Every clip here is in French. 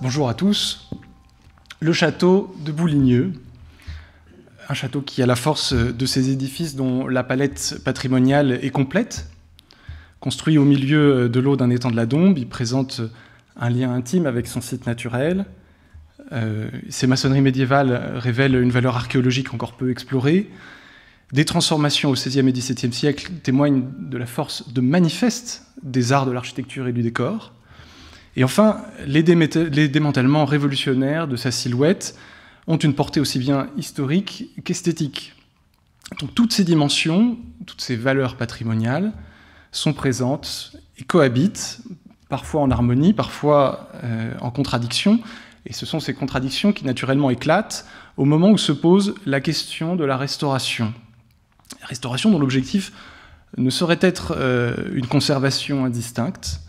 Bonjour à tous. Le château de Bouligneux, un château qui a la force de ses édifices dont la palette patrimoniale est complète. Construit au milieu de l'eau d'un étang de la Dombe, il présente un lien intime avec son site naturel, euh, ces maçonneries médiévales révèlent une valeur archéologique encore peu explorée. Des transformations au XVIe et XVIIe siècle témoignent de la force de manifeste des arts de l'architecture et du décor. Et enfin, les, démantèlements révolutionnaires de sa silhouette ont une portée aussi bien historique qu'esthétique. Donc toutes ces dimensions, toutes ces valeurs patrimoniales sont présentes et cohabitent, parfois en harmonie, parfois euh, en contradiction, et ce sont ces contradictions qui naturellement éclatent au moment où se pose la question de la restauration. restauration dont l'objectif ne saurait être euh, une conservation indistincte,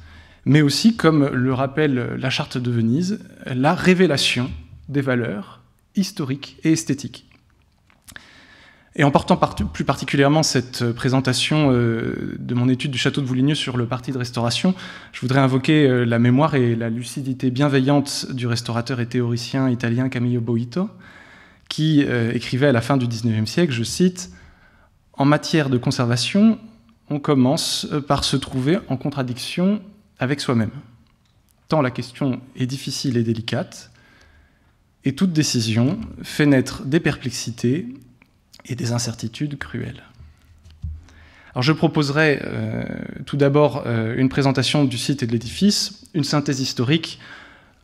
mais aussi, comme le rappelle la charte de Venise, la révélation des valeurs historiques et esthétiques. Et en portant plus particulièrement cette euh, présentation euh, de mon étude du château de Vouligneux sur le parti de restauration, je voudrais invoquer euh, la mémoire et la lucidité bienveillante du restaurateur et théoricien italien Camillo Boito, qui écrivait à la fin du XIXe siècle, je cite, En matière de conservation, on commence par se trouver en contradiction avec soi-même. Tant la question est difficile et délicate, et toute décision fait naître des perplexités et des incertitudes cruelles. Alors je proposerai euh, tout d'abord euh, une présentation du site et de l'édifice, une synthèse historique,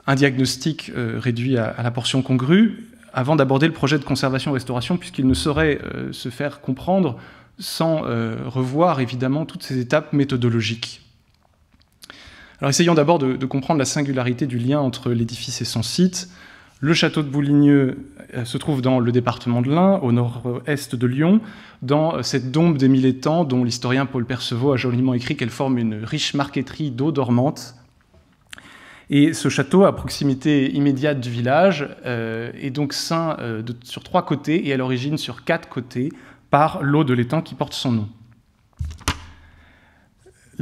un diagnostic euh, réduit à, la portion congrue, avant d'aborder le projet de conservation-restauration, puisqu'il ne saurait se faire comprendre sans revoir évidemment toutes ces étapes méthodologiques. Alors essayons d'abord de comprendre la singularité du lien entre l'édifice et son site. Le château de Bouligneux euh, se trouve dans le département de l'Ain, au nord-est de Lyon, dans cette dombe des mille étangs dont l'historien Paul Percevaux a joliment écrit qu'elle forme une riche marqueterie d'eau dormante. Et ce château, à proximité immédiate du village, euh, est donc saint euh, sur trois côtés et à l'origine sur quatre côtés par l'eau de l'étang qui porte son nom.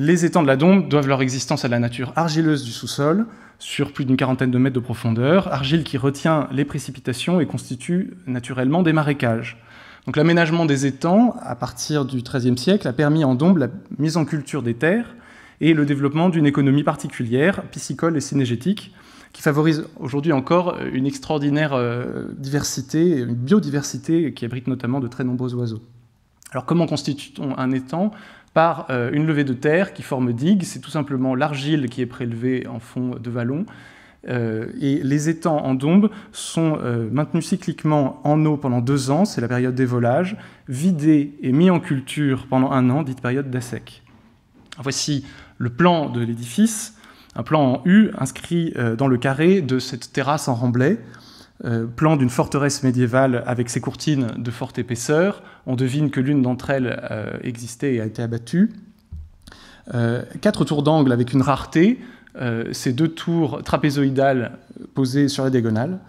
Les étangs de la Dombe doivent leur existence à la nature argileuse du sous-sol, sur plus d'une quarantaine de mètres de profondeur, argile qui retient les précipitations et constitue naturellement des marécages. Donc l'aménagement des étangs, à partir du XIIIe siècle, a permis en Dombe la mise en culture des terres et le développement d'une économie particulière, piscicole et synergétique, qui favorise aujourd'hui encore une extraordinaire euh, diversité, une biodiversité qui abrite notamment de très nombreux oiseaux. Alors comment constitue-t-on un étang par euh, une levée de terre qui forme digue. C'est tout simplement l'argile qui est prélevée en fond de vallon. Euh, et les étangs en Dombe sont euh, maintenus cycliquement en eau pendant deux ans, c'est la période des volages, vidés et mis en culture pendant un an, dite période d'assec. Voici le plan de l'édifice, un plan en U inscrit dans le carré de cette terrasse en remblai. Euh, plan d'une forteresse médiévale avec ses courtines de forte épaisseur. On devine que l'une d'entre elles euh, existait et a été abattue. Euh, quatre tours d'angle avec une rareté, ces deux tours trapézoïdales posées sur la diagonale.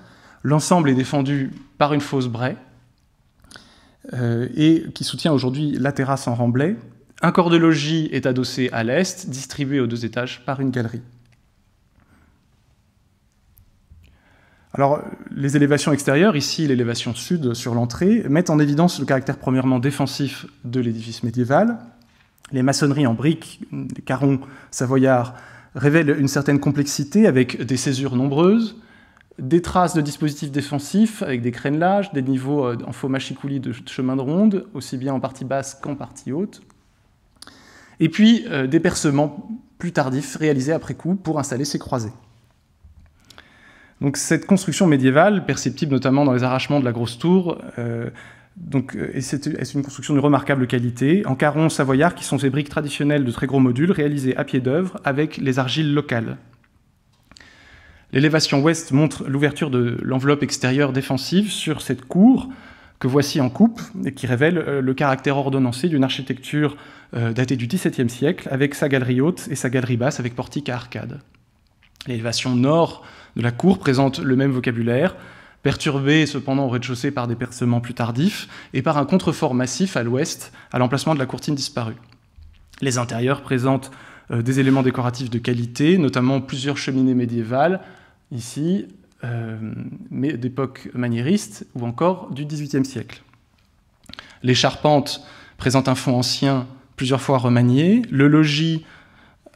L'ensemble est défendu par une fausse braie et qui soutient aujourd'hui la terrasse en remblai. Un corps de logis est adossé à l'est, distribué aux deux étages par une galerie. Alors, les élévations extérieures, ici l'élévation sud sur l'entrée, mettent en évidence le caractère premièrement défensif de l'édifice médiéval. Les maçonneries en briques, les carons savoyards, révèlent une certaine complexité avec des césures nombreuses, des traces de dispositifs défensifs avec des crénelages, des niveaux euh, en faux machicoulis de chemin de ronde, aussi bien en partie basse qu'en partie haute. Et puis, euh, des percements plus tardifs réalisés après coup pour installer ces croisées cette construction médiévale, perceptible notamment dans les arrachements de la grosse tour, euh, euh, est une construction de remarquable qualité, en caron savoyard, qui sont ces briques traditionnelles de très gros modules réalisées à pied d'œuvre avec les argiles locales. L'élévation ouest montre l'ouverture de l'enveloppe extérieure défensive sur cette cour que voici en coupe et qui révèle euh, le caractère ordonnancé d'une architecture datée du XVIIe siècle avec sa galerie haute et sa galerie basse avec portique à arcade. L'élévation nord de la cour présente le même vocabulaire, perturbé cependant au rez-de-chaussée par des percements plus tardifs et par un contrefort massif à l'ouest, à l'emplacement de la courtine disparue. Les intérieurs présentent euh, des éléments décoratifs de qualité, notamment plusieurs cheminées médiévales, ici, euh, mais d'époque maniériste ou encore du XVIIIe siècle. Les charpentes présentent un fond ancien plusieurs fois remanié. Le logis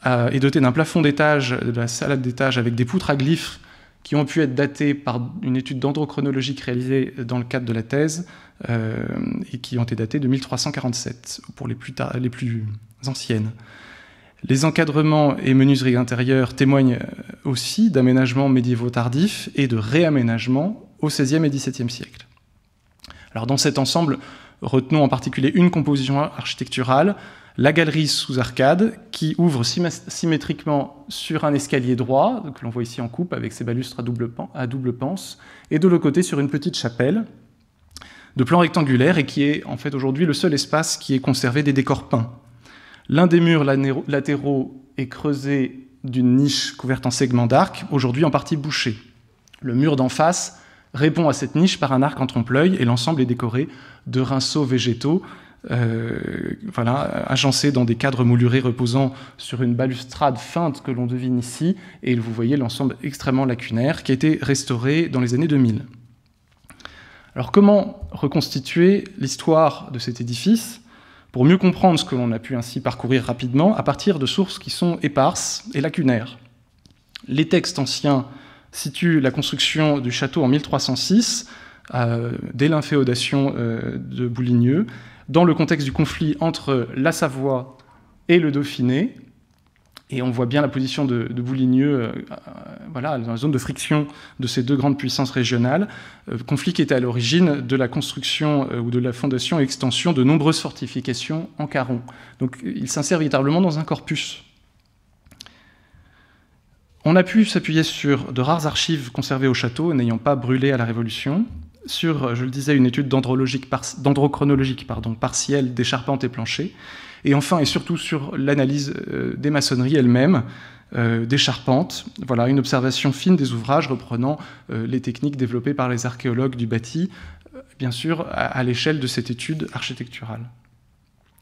euh, est doté d'un plafond d'étage, de la salade d'étage avec des poutres à glyphes qui ont pu être datés par une étude dendrochronologique réalisée dans le cadre de la thèse euh, et qui ont été datées de 1347 pour les plus, les plus anciennes. Les encadrements et menuiseries intérieures témoignent euh, aussi d'aménagements médiévaux tardifs et de réaménagements au XVIe et XVIIe siècle. Alors dans cet ensemble, retenons en particulier une composition architecturale la galerie sous arcade qui ouvre symétriquement sur un escalier droit, que l'on voit ici en coupe avec ses balustres à double, pan, panse, et de l'autre côté sur une petite chapelle de plan rectangulaire et qui est en fait aujourd'hui le seul espace qui est conservé des décors peints. L'un des murs latéraux est creusé d'une niche couverte en segments d'arc, aujourd'hui en partie bouchée. Le mur d'en face répond à cette niche par un arc en trompe-l'œil et l'ensemble est décoré de rinceaux végétaux agencés euh, voilà, agencé dans des cadres moulurés reposant sur une balustrade feinte que l'on devine ici, et vous voyez l'ensemble extrêmement lacunaire qui a été restauré dans les années 2000. Alors comment reconstituer l'histoire de cet édifice pour mieux comprendre ce que l'on a pu ainsi parcourir rapidement à partir de sources qui sont éparses et lacunaires Les textes anciens situent la construction du château en 1306, euh, dès l'inféodation euh, de Bouligneux, dans le contexte du conflit entre la Savoie et le Dauphiné. Et on voit bien la position de, de Bouligneux euh, euh, dans la zone de friction de ces deux grandes puissances régionales, euh, conflit qui était à l'origine de la construction ou de la fondation et extension de nombreuses fortifications en Caron. Donc il s'insère véritablement dans un corpus. On a pu s'appuyer sur de rares archives conservées au château, n'ayant pas brûlé à la Révolution, sur, euh, je le disais, une étude dendrochronologique partielle des charpentes et planchers, et enfin et surtout sur l'analyse euh, des maçonneries elles-mêmes, euh, des charpentes, voilà, une observation fine des ouvrages reprenant les techniques développées par les archéologues du bâti, bien sûr à l'échelle de cette étude architecturale.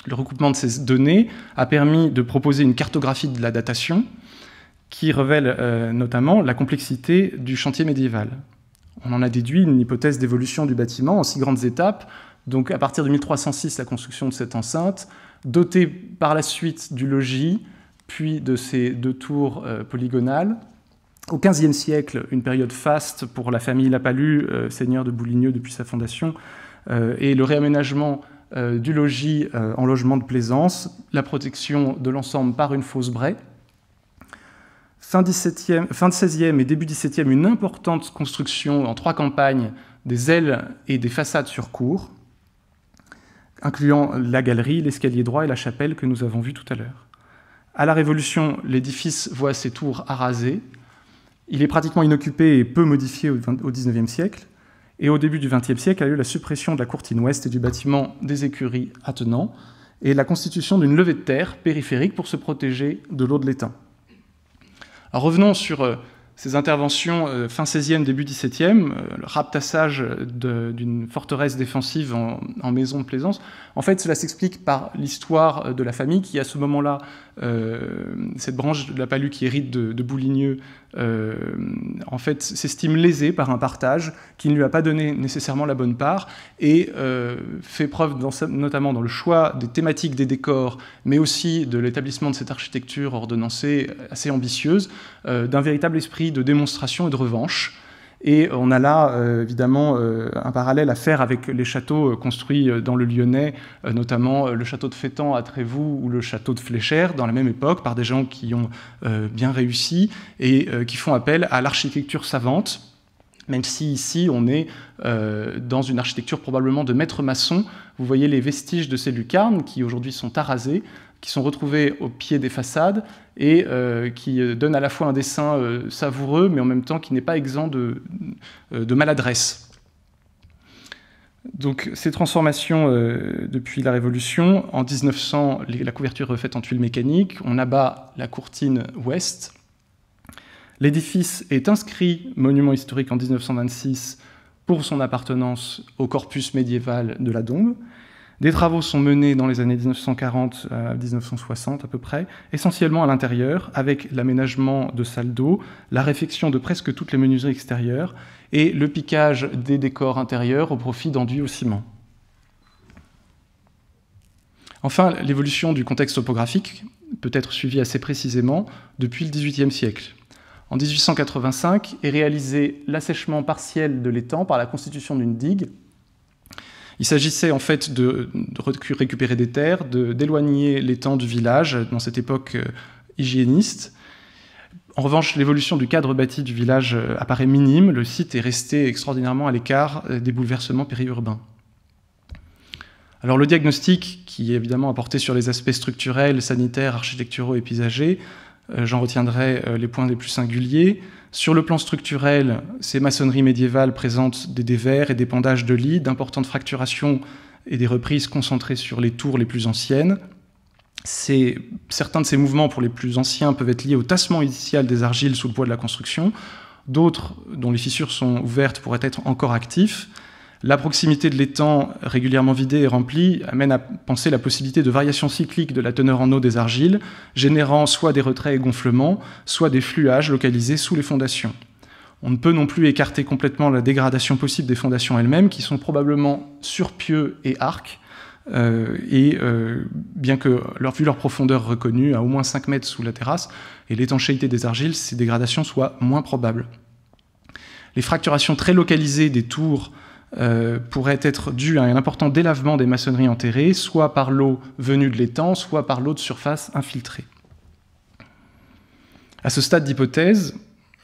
Le recoupement de ces données a permis de proposer une cartographie de la datation qui révèle notamment la complexité du chantier médiéval, on en a déduit une hypothèse d'évolution du bâtiment en six grandes étapes. Donc à partir de 1306, la construction de cette enceinte, dotée par la suite du logis, puis de ces deux tours euh, polygonales. Au XVe siècle, une période faste pour la famille Lapalu, euh, seigneur de Bouligneux depuis sa fondation, euh, et le réaménagement du logis en logement de plaisance, la protection de l'ensemble par une fausse braie, fin, 17e, e et début 17e, une importante construction en trois campagnes des ailes et des façades sur cours, incluant la galerie, l'escalier droit et la chapelle que nous avons vue tout à l'heure. À la Révolution, l'édifice voit ses tours arasées. Il est pratiquement inoccupé et peu modifié au XIXe siècle. Et au début du XXe siècle a eu la suppression de la courtine ouest et du bâtiment des écuries attenant, et la constitution d'une levée de terre périphérique pour se protéger de l'eau de l'étang revenons sur euh, ces interventions euh, fin 16e, début 17e, euh, le raptassage d'une forteresse défensive en, en, maison de plaisance, en fait, cela s'explique par l'histoire de la famille qui, à ce moment-là, euh, cette branche de la Palue qui hérite de, de euh, en fait, s'estime lésée par un partage qui ne lui a pas donné nécessairement la bonne part et euh, fait preuve notamment dans le choix des thématiques des décors, mais aussi de l'établissement de cette architecture ordonnancée assez ambitieuse, d'un véritable esprit de démonstration et de revanche. Et on a là, euh, évidemment, euh, un parallèle à faire avec les châteaux euh, construits dans le Lyonnais, notamment le château de Fétan à Trévoux ou le château de Fléchère, dans la même époque, par des gens qui ont bien réussi et qui font appel à l'architecture savante, même si ici on est dans une architecture probablement de maître maçon. Vous voyez les vestiges de ces lucarnes qui aujourd'hui sont arasées, qui sont retrouvés au pied des façades et euh, qui euh, donnent à la fois un dessin euh, savoureux, mais en même temps qui n'est pas exempt de, maladresse. Donc ces transformations depuis la Révolution, en 1900, la couverture est refaite en tuiles mécaniques, on abat la courtine ouest. L'édifice est inscrit monument historique en 1926 pour son appartenance au corpus médiéval de la Dombe. Des travaux sont menés dans les années 1940 à 1960 à peu près, essentiellement à l'intérieur, avec l'aménagement de salles d'eau, la réfection de presque toutes les menuiseries extérieures et le piquage des décors intérieurs au profit d'enduits au ciment. Enfin, l'évolution du contexte topographique peut être suivie assez précisément depuis le XVIIIe siècle. En 1885 est réalisé l'assèchement partiel de l'étang par la constitution d'une digue il s'agissait en fait de, récupérer des terres, d'éloigner les temps du village dans cette époque euh, hygiéniste. En revanche, l'évolution du cadre bâti du village euh, apparaît minime. Le site est resté extraordinairement à l'écart euh, des bouleversements périurbains. Alors le diagnostic, qui est évidemment apporté sur les aspects structurels, sanitaires, architecturaux et paysagers, j'en retiendrai les points les plus singuliers. Sur le plan structurel, ces maçonneries médiévales présentent des dévers et des pendages de lits, d'importantes fracturations et des reprises concentrées sur les tours les plus anciennes. certains de ces mouvements, pour les plus anciens, peuvent être liés au tassement initial des argiles sous le poids de la construction. D'autres, dont les fissures sont ouvertes, pourraient être encore actifs. La proximité de l'étang régulièrement vidé et rempli amène à penser la possibilité de variations cycliques de la teneur en eau des argiles, générant soit des retraits et gonflements, soit des fluages localisés sous les fondations. On ne peut non plus écarter complètement la dégradation possible des fondations elles-mêmes, qui sont probablement sur pieux et arcs, euh, et euh, bien que, leur, vu leur profondeur reconnue, à au moins 5 mètres sous la terrasse, et l'étanchéité des argiles, ces dégradations soient moins probables. Les fracturations très localisées des tours euh, pourrait être dû à un important délavement des maçonneries enterrées, soit par l'eau venue de l'étang, soit par l'eau de surface infiltrée. À ce stade d'hypothèse,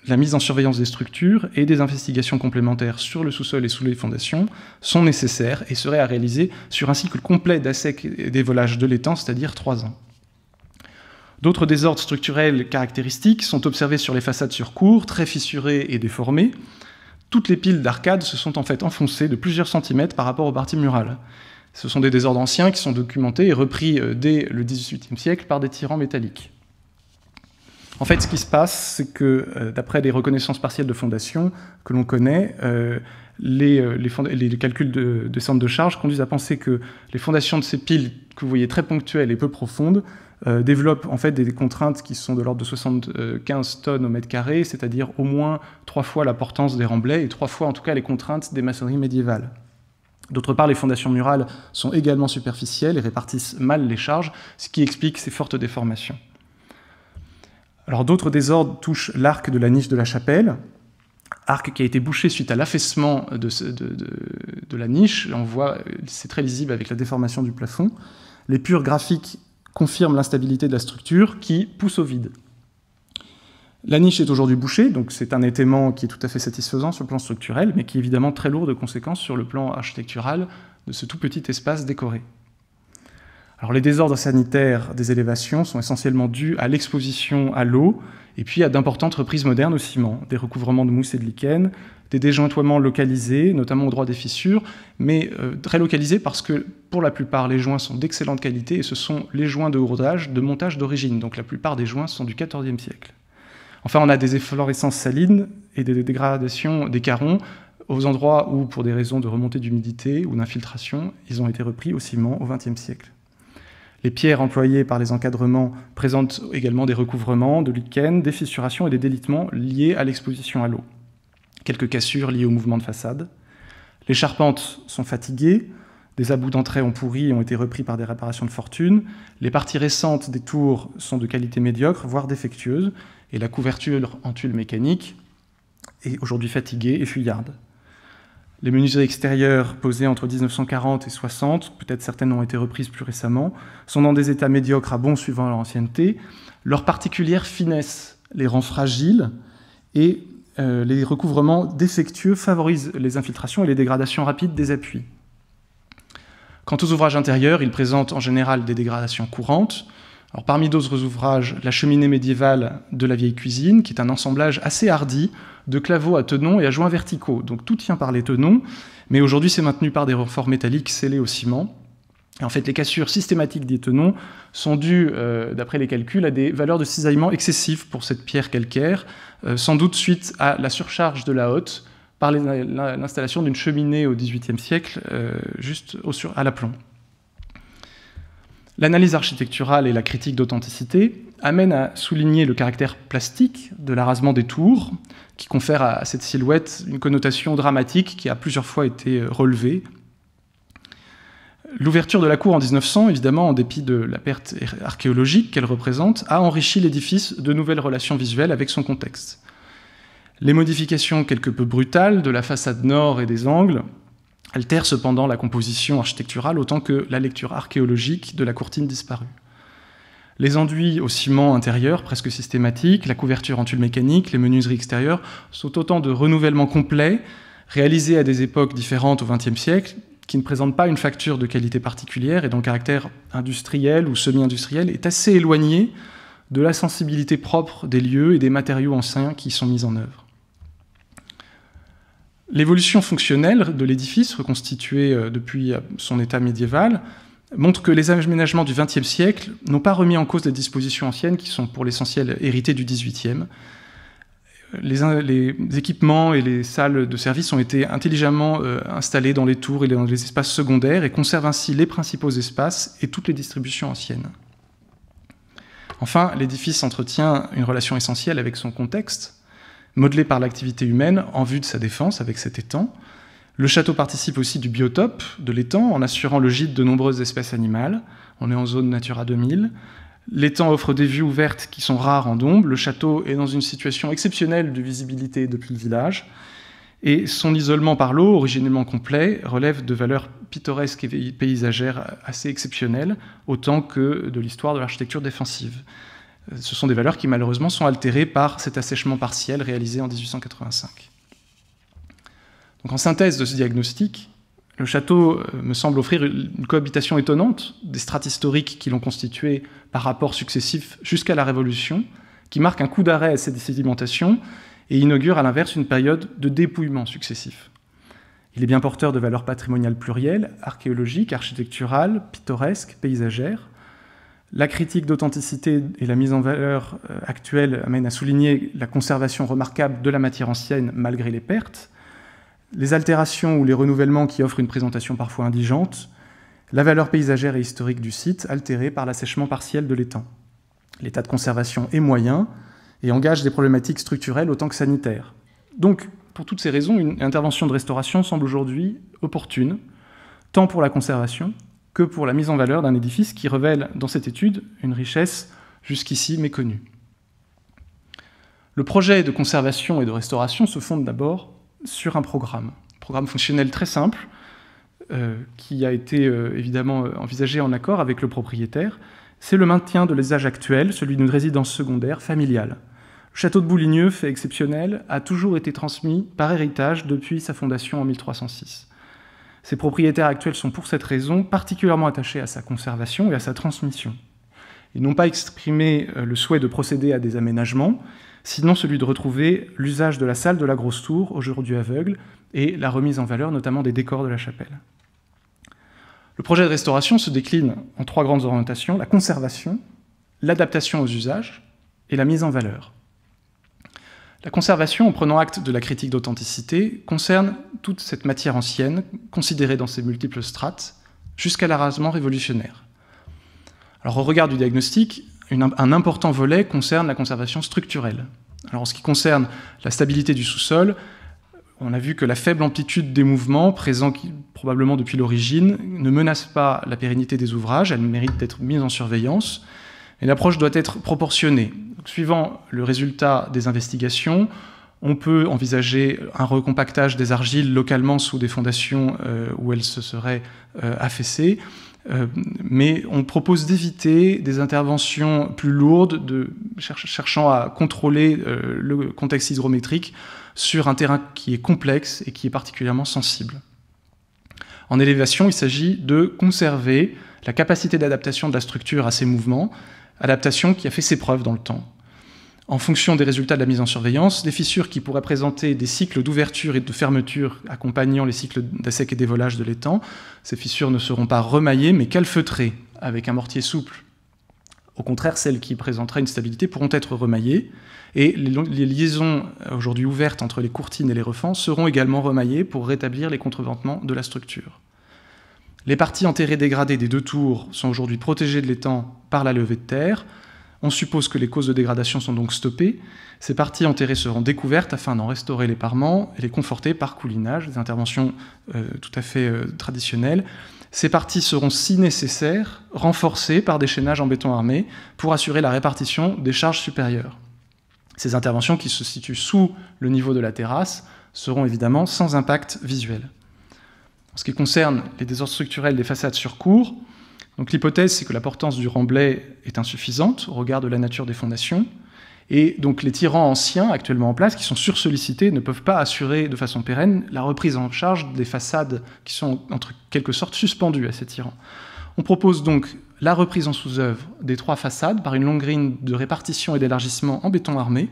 la mise en surveillance des structures et des investigations complémentaires sur le sous-sol et sous les fondations sont nécessaires et seraient à réaliser sur un cycle complet d'assec et dévolage de l'étang, c'est-à-dire trois ans. D'autres désordres structurels caractéristiques sont observés sur les façades sur cours, très fissurées et déformées, toutes les piles d'arcades se sont en fait enfoncées de plusieurs centimètres par rapport aux parties murales. Ce sont des désordres anciens qui sont documentés et repris euh, dès le XVIIIe siècle par des tyrans métalliques. En fait, ce qui se passe, c'est que, euh, d'après des reconnaissances partielles de fondations que l'on connaît, euh, les, calculs de, de centres de charge conduisent à penser que les fondations de ces piles, que vous voyez très ponctuelles et peu profondes, euh, développe en fait des contraintes qui sont de l'ordre de 75 tonnes au mètre carré, c'est-à-dire au moins trois fois la portance des remblais et trois fois en tout cas les contraintes des maçonneries médiévales. D'autre part, les fondations murales sont également superficielles et répartissent mal les charges, ce qui explique ces fortes déformations. Alors d'autres désordres touchent l'arc de la niche de la chapelle, arc qui a été bouché suite à l'affaissement de, la niche. On voit, c'est très lisible avec la déformation du plafond. Les purs graphiques confirme l'instabilité de la structure qui pousse au vide. La niche est aujourd'hui bouchée, donc c'est un étément qui est tout à fait satisfaisant sur le plan structurel, mais qui est évidemment très lourd de conséquences sur le plan architectural de ce tout petit espace décoré. Alors les désordres sanitaires des élévations sont essentiellement dus à l'exposition à l'eau et puis à d'importantes reprises modernes au ciment, des recouvrements de mousse et de lichen, des déjointoiements localisés, notamment au droit des fissures, mais euh, très localisés parce que pour la plupart, les joints sont d'excellente qualité et ce sont les joints de rodage, de montage d'origine. Donc la plupart des joints sont du XIVe siècle. Enfin, on a des efflorescences salines et des dégradations des carons aux endroits où, pour des raisons de remontée d'humidité ou d'infiltration, ils ont été repris au ciment au XXe siècle. Les pierres employées par les encadrements présentent également des recouvrements, de lichens, des fissurations et des délitements liés à l'exposition à l'eau quelques cassures liées au mouvement de façade. Les charpentes sont fatiguées, des abouts d'entrée ont pourri et ont été repris par des réparations de fortune. Les parties récentes des tours sont de qualité médiocre, voire défectueuse, et la couverture en tuiles mécaniques est aujourd'hui fatiguée et fuyarde. Les menuiseries extérieures posées entre 1940 et 60, peut-être certaines ont été reprises plus récemment, sont dans des états médiocres à bon suivant leur ancienneté. Leur particulière finesse les rend fragiles et euh, les recouvrements défectueux favorisent les infiltrations et les dégradations rapides des appuis. Quant aux ouvrages intérieurs, ils présentent en général des dégradations courantes. parmi d'autres ouvrages, la cheminée médiévale de la vieille cuisine, qui est un assemblage assez hardi de claveaux à tenons et à joints verticaux. Donc tout tient par les tenons, mais aujourd'hui c'est maintenu par des renforts métalliques scellés au ciment. En fait, les cassures systématiques des tenons sont dues, euh, d'après les calculs, à des valeurs de cisaillement excessives pour cette pierre calcaire, euh, sans doute suite à la surcharge de la haute par l'installation d'une cheminée au XVIIIe siècle, euh, juste au sur, à l'aplomb. L'analyse architecturale et la critique d'authenticité amènent à souligner le caractère plastique de l'arasement des tours, qui confère à cette silhouette une connotation dramatique qui a plusieurs fois été relevée, L'ouverture de la cour en 1900, évidemment, en dépit de la perte archéologique qu'elle représente, a enrichi l'édifice de nouvelles relations visuelles avec son contexte. Les modifications quelque peu brutales de la façade nord et des angles altèrent cependant la composition architecturale autant que la lecture archéologique de la courtine disparue. Les enduits au ciment intérieur, presque systématiques, la couverture en tuiles mécanique, les menuiseries extérieures sont autant de renouvellements complets réalisés à des époques différentes au XXe siècle qui ne présente pas une facture de qualité particulière et d'un caractère industriel ou semi-industriel, est assez éloigné de la sensibilité propre des lieux et des matériaux anciens qui sont mis en œuvre. L'évolution fonctionnelle de l'édifice, reconstitué euh, depuis euh, son état médiéval, montre que les aménagements du XXe siècle n'ont pas remis en cause les dispositions anciennes qui sont pour l'essentiel héritées du XVIIIe, les, équipements et les salles de service ont été intelligemment euh, installés dans les tours et dans les espaces secondaires et conservent ainsi les principaux espaces et toutes les distributions anciennes. Enfin, l'édifice entretient une relation essentielle avec son contexte, modelé par l'activité humaine en vue de sa défense avec cet étang. Le château participe aussi du biotope de l'étang en assurant le gîte de nombreuses espèces animales. On est en zone Natura 2000. L'étang offre des vues ouvertes qui sont rares en Dombe. Le château est dans une situation exceptionnelle de visibilité depuis le village. Et son isolement par l'eau, originellement complet, relève de valeurs pittoresques et paysagères assez exceptionnelles, autant que de l'histoire de l'architecture défensive. Euh, ce sont des valeurs qui malheureusement sont altérées par cet assèchement partiel réalisé en 1885. Donc en synthèse de ce diagnostic, le château euh, me semble offrir une cohabitation étonnante des strates historiques qui l'ont constitué par rapport successifs jusqu'à la Révolution, qui marque un coup d'arrêt à cette sédimentation et inaugure à l'inverse une période de dépouillement successif. Il est bien porteur de valeurs patrimoniales plurielles, archéologiques, architecturales, pittoresques, paysagères. La critique d'authenticité et la mise en valeur euh, actuelle amène à souligner la conservation remarquable de la matière ancienne malgré les pertes, les altérations ou les renouvellements qui offrent une présentation parfois indigente, la valeur paysagère et historique du site altérée par l'assèchement partiel de l'étang. L'état de conservation est moyen et engage des problématiques structurelles autant que sanitaires. Donc, pour toutes ces raisons, une intervention de restauration semble aujourd'hui opportune, tant pour la conservation que pour la mise en valeur d'un édifice qui révèle dans cette étude une richesse jusqu'ici méconnue. Le projet de conservation et de restauration se fonde d'abord sur un programme. programme fonctionnel très simple, euh, qui a été euh, évidemment euh, envisagé en accord avec le propriétaire, c'est le maintien de l'usage actuel, celui d'une résidence secondaire familiale. Le château de Bouligneux, fait exceptionnel, a toujours été transmis par héritage depuis sa fondation en 1306. Ses propriétaires actuels sont pour cette raison particulièrement attachés à sa conservation et à sa transmission. Ils n'ont pas exprimé euh, le souhait de procéder à des aménagements, sinon celui de retrouver l'usage de la salle de la grosse tour, aujourd'hui aveugle, et la remise en valeur notamment des décors de la chapelle. Le projet de restauration se décline en trois grandes orientations, la conservation, l'adaptation aux usages et la mise en valeur. La conservation, en prenant acte de la critique d'authenticité, concerne toute cette matière ancienne, considérée dans ses multiples strates, jusqu'à l'arrasement révolutionnaire. Alors au regard du diagnostic, un important volet concerne la conservation structurelle. en ce qui concerne la stabilité du sous-sol, on a vu que la faible amplitude des mouvements, présents probablement depuis l'origine, ne menace pas la pérennité des ouvrages, elle mérite d'être mise en surveillance, et l'approche doit être proportionnée. suivant le résultat des investigations, on peut envisager un recompactage des argiles localement sous des fondations euh, où elles se seraient euh, affaissées. Euh, mais on propose d'éviter des interventions plus lourdes, de, cherchant à contrôler euh, le contexte hydrométrique sur un terrain qui est complexe et qui est particulièrement sensible. En élévation, il s'agit de conserver la capacité d'adaptation de la structure à ces mouvements, adaptation qui a fait ses preuves dans le temps en fonction des résultats de la mise en surveillance, des fissures qui pourraient présenter des cycles d'ouverture et de fermeture accompagnant les cycles d'assec et d'évolage de l'étang. Ces fissures ne seront pas remaillées, mais calfeutrées avec un mortier souple. Au contraire, celles qui présenteraient une stabilité pourront être remaillées. Et les liaisons euh, aujourd'hui ouvertes entre les courtines et les refends seront également remaillées pour rétablir les contreventements de la structure. Les parties enterrées dégradées des deux tours sont aujourd'hui protégées de l'étang par la levée de terre. On suppose que les causes de dégradation sont donc stoppées. Ces parties enterrées seront découvertes afin d'en restaurer les parements et les conforter par coulinage, des interventions euh, tout à fait euh, traditionnelles. Ces parties seront, si nécessaire, renforcées par des chaînages en béton armé pour assurer la répartition des charges supérieures. Ces interventions qui se situent sous le niveau de la terrasse seront évidemment sans impact visuel. En ce qui concerne les désordres structurels des façades sur cours, donc l'hypothèse, c'est que portance du remblai est insuffisante au regard de la nature des fondations, et donc les tyrans anciens actuellement en place, qui sont sursollicités, ne peuvent pas assurer de façon pérenne la reprise en charge des façades qui sont en quelque sorte suspendues à ces tyrans. On propose donc la reprise en sous-œuvre des trois façades par une longue de répartition et d'élargissement en béton armé,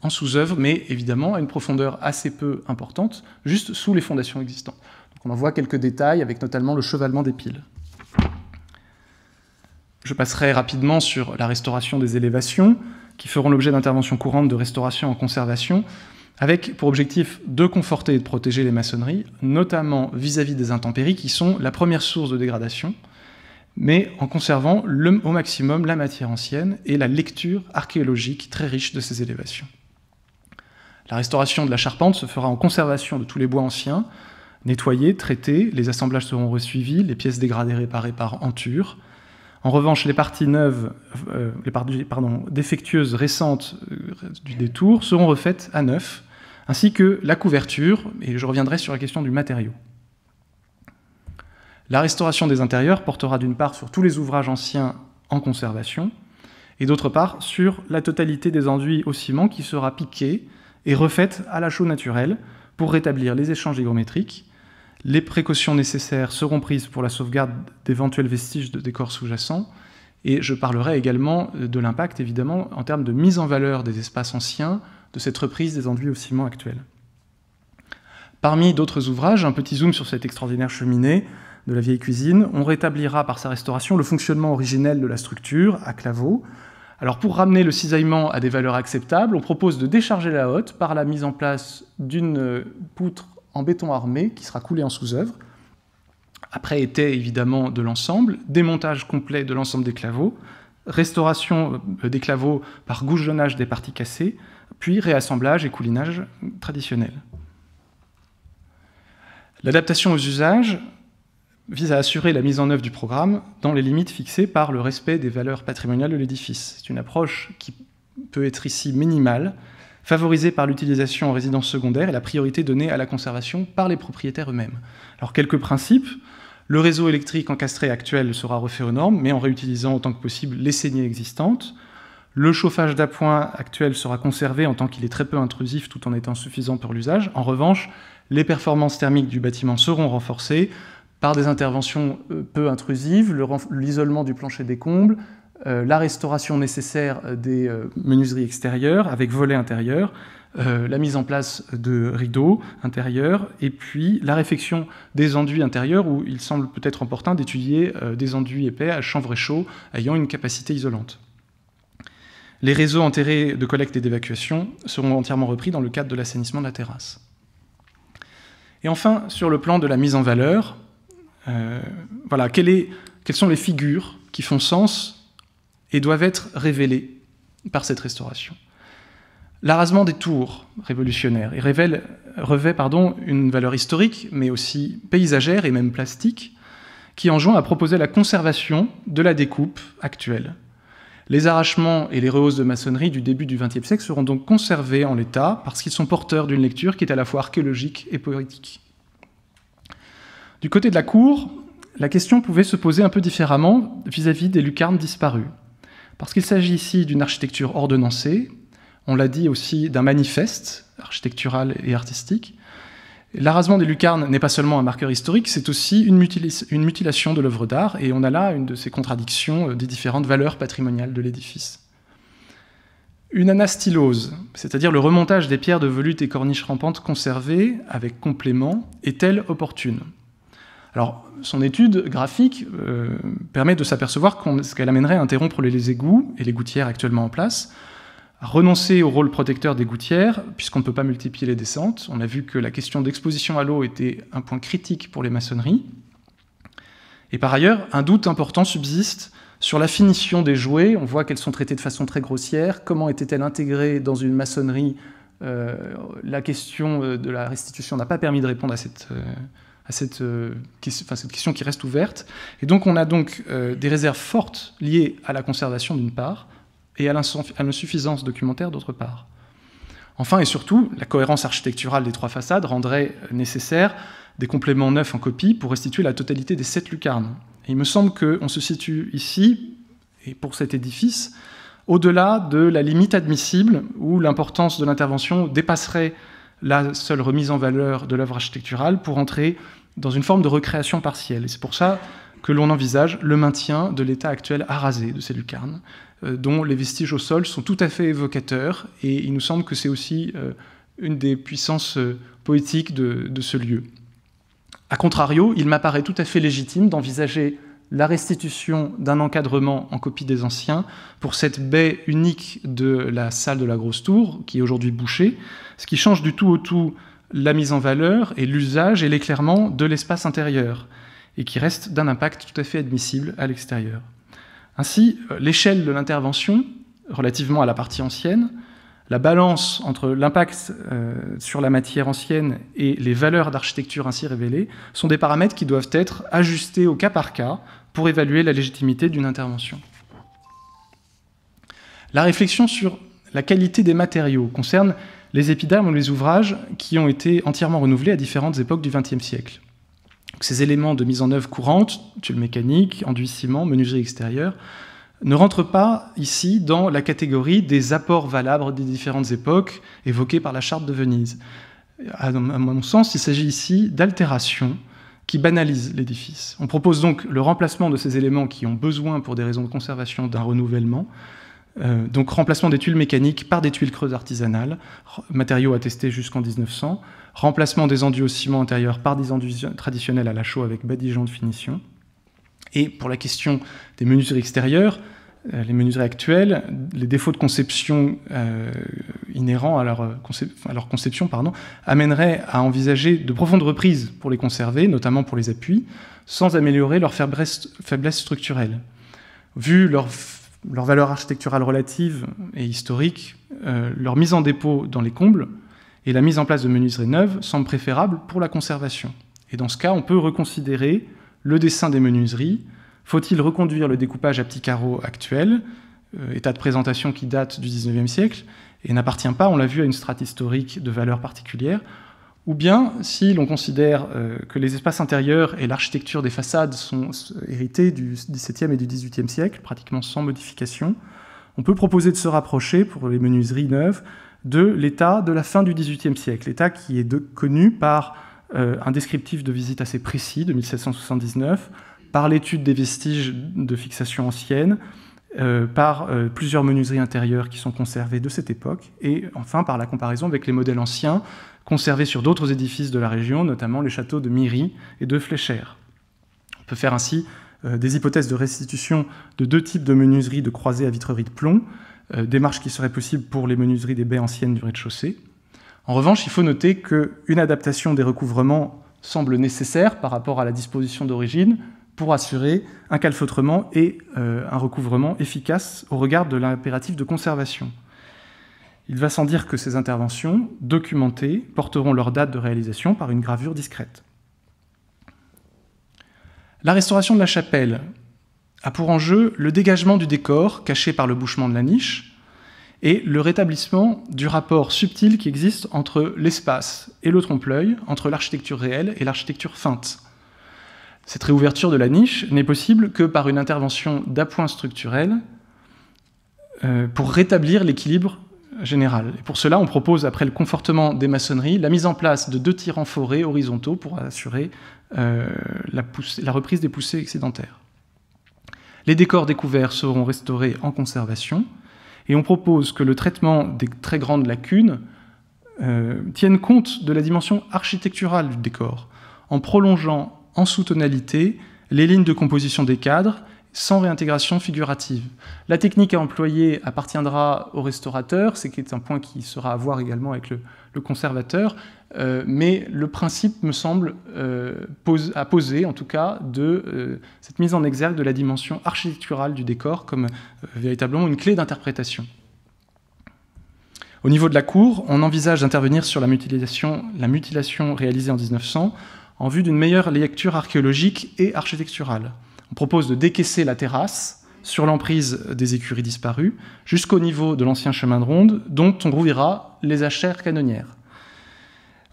en sous-œuvre, mais évidemment à une profondeur assez peu importante, juste sous les fondations existantes. on en voit quelques détails avec notamment le chevalement des piles. Je passerai rapidement sur la restauration des élévations, qui feront l'objet d'interventions courantes de restauration en conservation, avec pour objectif de conforter et de protéger les maçonneries, notamment vis-à-vis des intempéries, qui sont la première source de dégradation, mais en conservant au maximum la matière ancienne et la lecture archéologique très riche de ces élévations. La restauration de la charpente se fera en conservation de tous les bois anciens, nettoyés, traités, les assemblages seront ressuivis, les pièces dégradées réparées par enture, en revanche, les parties neuves, euh, les pardon, défectueuses récentes euh, du détour seront refaites à neuf, ainsi que la couverture, et je reviendrai sur la question du matériau. La restauration des intérieurs portera d'une part sur tous les ouvrages anciens en conservation, et d'autre part sur la totalité des enduits au ciment qui sera piquée et refaite à la chaux naturelle pour rétablir les échanges hygrométriques les précautions nécessaires seront prises pour la sauvegarde d'éventuels vestiges de décors sous-jacents. Et je parlerai également de l'impact, évidemment, en termes de mise en valeur des espaces anciens, de cette reprise des enduits au ciment actuel. Parmi d'autres ouvrages, un petit zoom sur cette extraordinaire cheminée de la vieille cuisine, on rétablira par sa restauration le fonctionnement originel de la structure à claveaux. Alors pour ramener le cisaillement à des valeurs acceptables, on propose de décharger la hotte par la mise en place d'une poutre en béton armé qui sera coulé en sous-œuvre. Après été évidemment de l'ensemble, démontage complet de l'ensemble des claveaux, restauration euh, des claveaux par gougeonnage des parties cassées, puis réassemblage et coulinage traditionnel. L'adaptation aux usages vise à assurer la mise en œuvre du programme dans les limites fixées par le respect des valeurs patrimoniales de l'édifice. C'est une approche qui peut être ici minimale, favorisé par l'utilisation en résidence secondaire et la priorité donnée à la conservation par les propriétaires eux-mêmes. Alors quelques principes. Le réseau électrique encastré actuel sera refait aux normes, mais en réutilisant autant que possible les saignées existantes. Le chauffage d'appoint actuel sera conservé en tant qu'il est très peu intrusif tout en étant suffisant pour l'usage. En revanche, les performances thermiques du bâtiment seront renforcées par des interventions euh, peu intrusives, l'isolement du plancher des combles, euh, la restauration nécessaire euh, des euh, menuiseries extérieures avec volets intérieurs, la mise en place de rideaux intérieurs et puis la réfection des enduits intérieurs où il semble peut-être opportun d'étudier des enduits épais à chanvre et chaud ayant une capacité isolante. Les réseaux enterrés de collecte et d'évacuation seront entièrement repris dans le cadre de l'assainissement de la terrasse. Et enfin, sur le plan de la mise en valeur, voilà, quelles sont les figures qui font sens et doivent être révélés par cette restauration. L'arasement des tours révolutionnaires révèle, revêt pardon, une valeur historique, mais aussi paysagère et même plastique, qui enjoint à proposer la conservation de la découpe actuelle. Les arrachements et les rehausses de maçonnerie du début du XXe siècle seront donc conservés en l'état parce qu'ils sont porteurs d'une lecture qui est à la fois archéologique et poétique. Du côté de la cour, la question pouvait se poser un peu différemment vis à -vis des lucarnes disparues. Parce qu'il s'agit ici d'une architecture ordonnancée, on l'a dit aussi d'un manifeste architectural et artistique. L'arrasement des lucarnes n'est pas seulement un marqueur historique, c'est aussi une, mutilation de l'œuvre d'art, et on a là une de ces contradictions euh, des différentes valeurs patrimoniales de l'édifice. Une anastylose, c'est-à-dire le remontage des pierres de volutes et corniches rampantes conservées avec complément, est-elle opportune alors, son étude graphique euh, permet de s'apercevoir ce qu'elle amènerait à interrompre les égouts et les gouttières actuellement en place, à renoncer au rôle protecteur des gouttières, puisqu'on ne peut pas multiplier les descentes. On a vu que la question d'exposition à l'eau était un point critique pour les maçonneries. Et par ailleurs, un doute important subsiste sur la finition des jouets. On voit qu'elles sont traitées de façon très grossière. Comment étaient-elles intégrées dans une maçonnerie euh, La question euh, de la restitution n'a pas permis de répondre à cette, question. Euh, cette, question, qui reste ouverte. Et donc on a donc euh, des réserves fortes liées à la conservation d'une part et à l'insuffisance documentaire d'autre part. Enfin et surtout, la cohérence architecturale des trois façades rendrait euh, nécessaire des compléments neufs en copie pour restituer la totalité des sept lucarnes. Et il me semble qu'on se situe ici, et pour cet édifice, au-delà de la limite admissible où l'importance de l'intervention dépasserait la seule remise en valeur de l'œuvre architecturale pour entrer dans une forme de recréation partielle. c'est pour ça que l'on envisage le maintien de l'état actuel arasé de ces lucarnes, euh, dont les vestiges au sol sont tout à fait évocateurs, et il nous semble que c'est aussi euh, une des puissances euh, poétiques de, de, ce lieu. A contrario, il m'apparaît tout à fait légitime d'envisager la restitution d'un encadrement en copie des anciens pour cette baie unique de la salle de la Grosse Tour, qui est aujourd'hui bouchée, ce qui change du tout au tout la mise en valeur et l'usage et l'éclairement de l'espace intérieur, et qui reste d'un impact tout à fait admissible à l'extérieur. Ainsi, euh, l'échelle de l'intervention, relativement à la partie ancienne, la balance entre l'impact euh, sur la matière ancienne et les valeurs d'architecture ainsi révélées sont des paramètres qui doivent être ajustés au cas par cas pour évaluer la légitimité d'une intervention. La réflexion sur la qualité des matériaux concerne les épidermes ou les ouvrages qui ont été entièrement renouvelés à différentes époques du XXe siècle. ces éléments de mise en œuvre courante, tuiles mécaniques, enduits ciment, menuiserie extérieure, ne rentrent pas ici dans la catégorie des apports valables des différentes époques évoqués par la Charte de Venise. À mon sens, il s'agit ici d'altérations qui banalisent l'édifice. On propose donc le remplacement de ces éléments qui ont besoin pour des raisons de conservation d'un renouvellement euh, donc remplacement des tuiles mécaniques par des tuiles creuses artisanales, matériaux attestés jusqu'en 1900, remplacement des enduits au ciment intérieur par des enduits traditionnels à la chaux avec badigeon de finition. Et pour la question des menuiseries extérieures, euh, les menuiseries actuelles, les défauts de conception euh, inhérents à leur, conception pardon, amèneraient à envisager de profondes reprises pour les conserver, notamment pour les appuis, sans améliorer leur faiblesse, faiblesse structurelle. Vu leur leur valeur architecturale relative et historique, euh, leur mise en dépôt dans les combles et la mise en place de menuiseries neuves semblent préférables pour la conservation. Et dans ce cas, on peut reconsidérer le dessin des menuiseries. Faut-il reconduire le découpage à petits carreaux actuel, euh, état de présentation qui date du 19e siècle et n'appartient pas, on l'a vu, à une strate historique de valeur particulière ou bien, si l'on considère euh, que les espaces intérieurs et l'architecture des façades sont hérités du XVIIe et du XVIIIe siècle, pratiquement sans modification, on peut proposer de se rapprocher, pour les menuiseries neuves, de l'état de la fin du XVIIIe siècle, l'état qui est connu par euh, un descriptif de visite assez précis de 1779, par l'étude des vestiges de fixation ancienne, euh, par plusieurs menuiseries intérieures qui sont conservées de cette époque, et enfin par la comparaison avec les modèles anciens conservés sur d'autres édifices de la région, notamment les châteaux de Miry et de Fléchère. On peut faire ainsi euh, des hypothèses de restitution de deux types de menuiseries de croisées à vitrerie de plomb, euh, démarche qui serait possible pour les menuiseries des baies anciennes du rez-de-chaussée. En revanche, il faut noter qu'une adaptation des recouvrements semble nécessaire par rapport à la disposition d'origine pour assurer un calfeutrement et euh, un recouvrement efficace au regard de l'impératif de conservation. Il va sans dire que ces interventions, documentées, porteront leur date de réalisation par une gravure discrète. La restauration de la chapelle a pour enjeu le dégagement du décor caché par le bouchement de la niche et le rétablissement du rapport subtil qui existe entre l'espace et le trompe-l'œil, entre l'architecture réelle et l'architecture feinte. Cette réouverture de la niche n'est possible que par une intervention d'appoint structurel euh, pour rétablir l'équilibre et pour cela, on propose, après le confortement des maçonneries, la mise en place de deux tirs en forêt horizontaux pour assurer euh, la, reprise des poussées excédentaires. Les décors découverts seront restaurés en conservation, et on propose que le traitement des très grandes lacunes euh, tienne compte de la dimension architecturale du décor, en prolongeant en sous-tonalité les lignes de composition des cadres sans réintégration figurative. La technique à employer appartiendra au restaurateur, c'est un point qui sera à voir également avec le, conservateur, euh, mais le principe me semble à euh, poser, en tout cas, de euh, cette mise en exergue de la dimension architecturale du décor comme véritablement une clé d'interprétation. Au niveau de la cour, on envisage d'intervenir sur la mutilation réalisée en 1900 en vue d'une meilleure lecture archéologique et architecturale on propose de décaisser la terrasse sur l'emprise des écuries disparues jusqu'au niveau de l'ancien chemin de ronde dont on rouvrira les achères canonnières.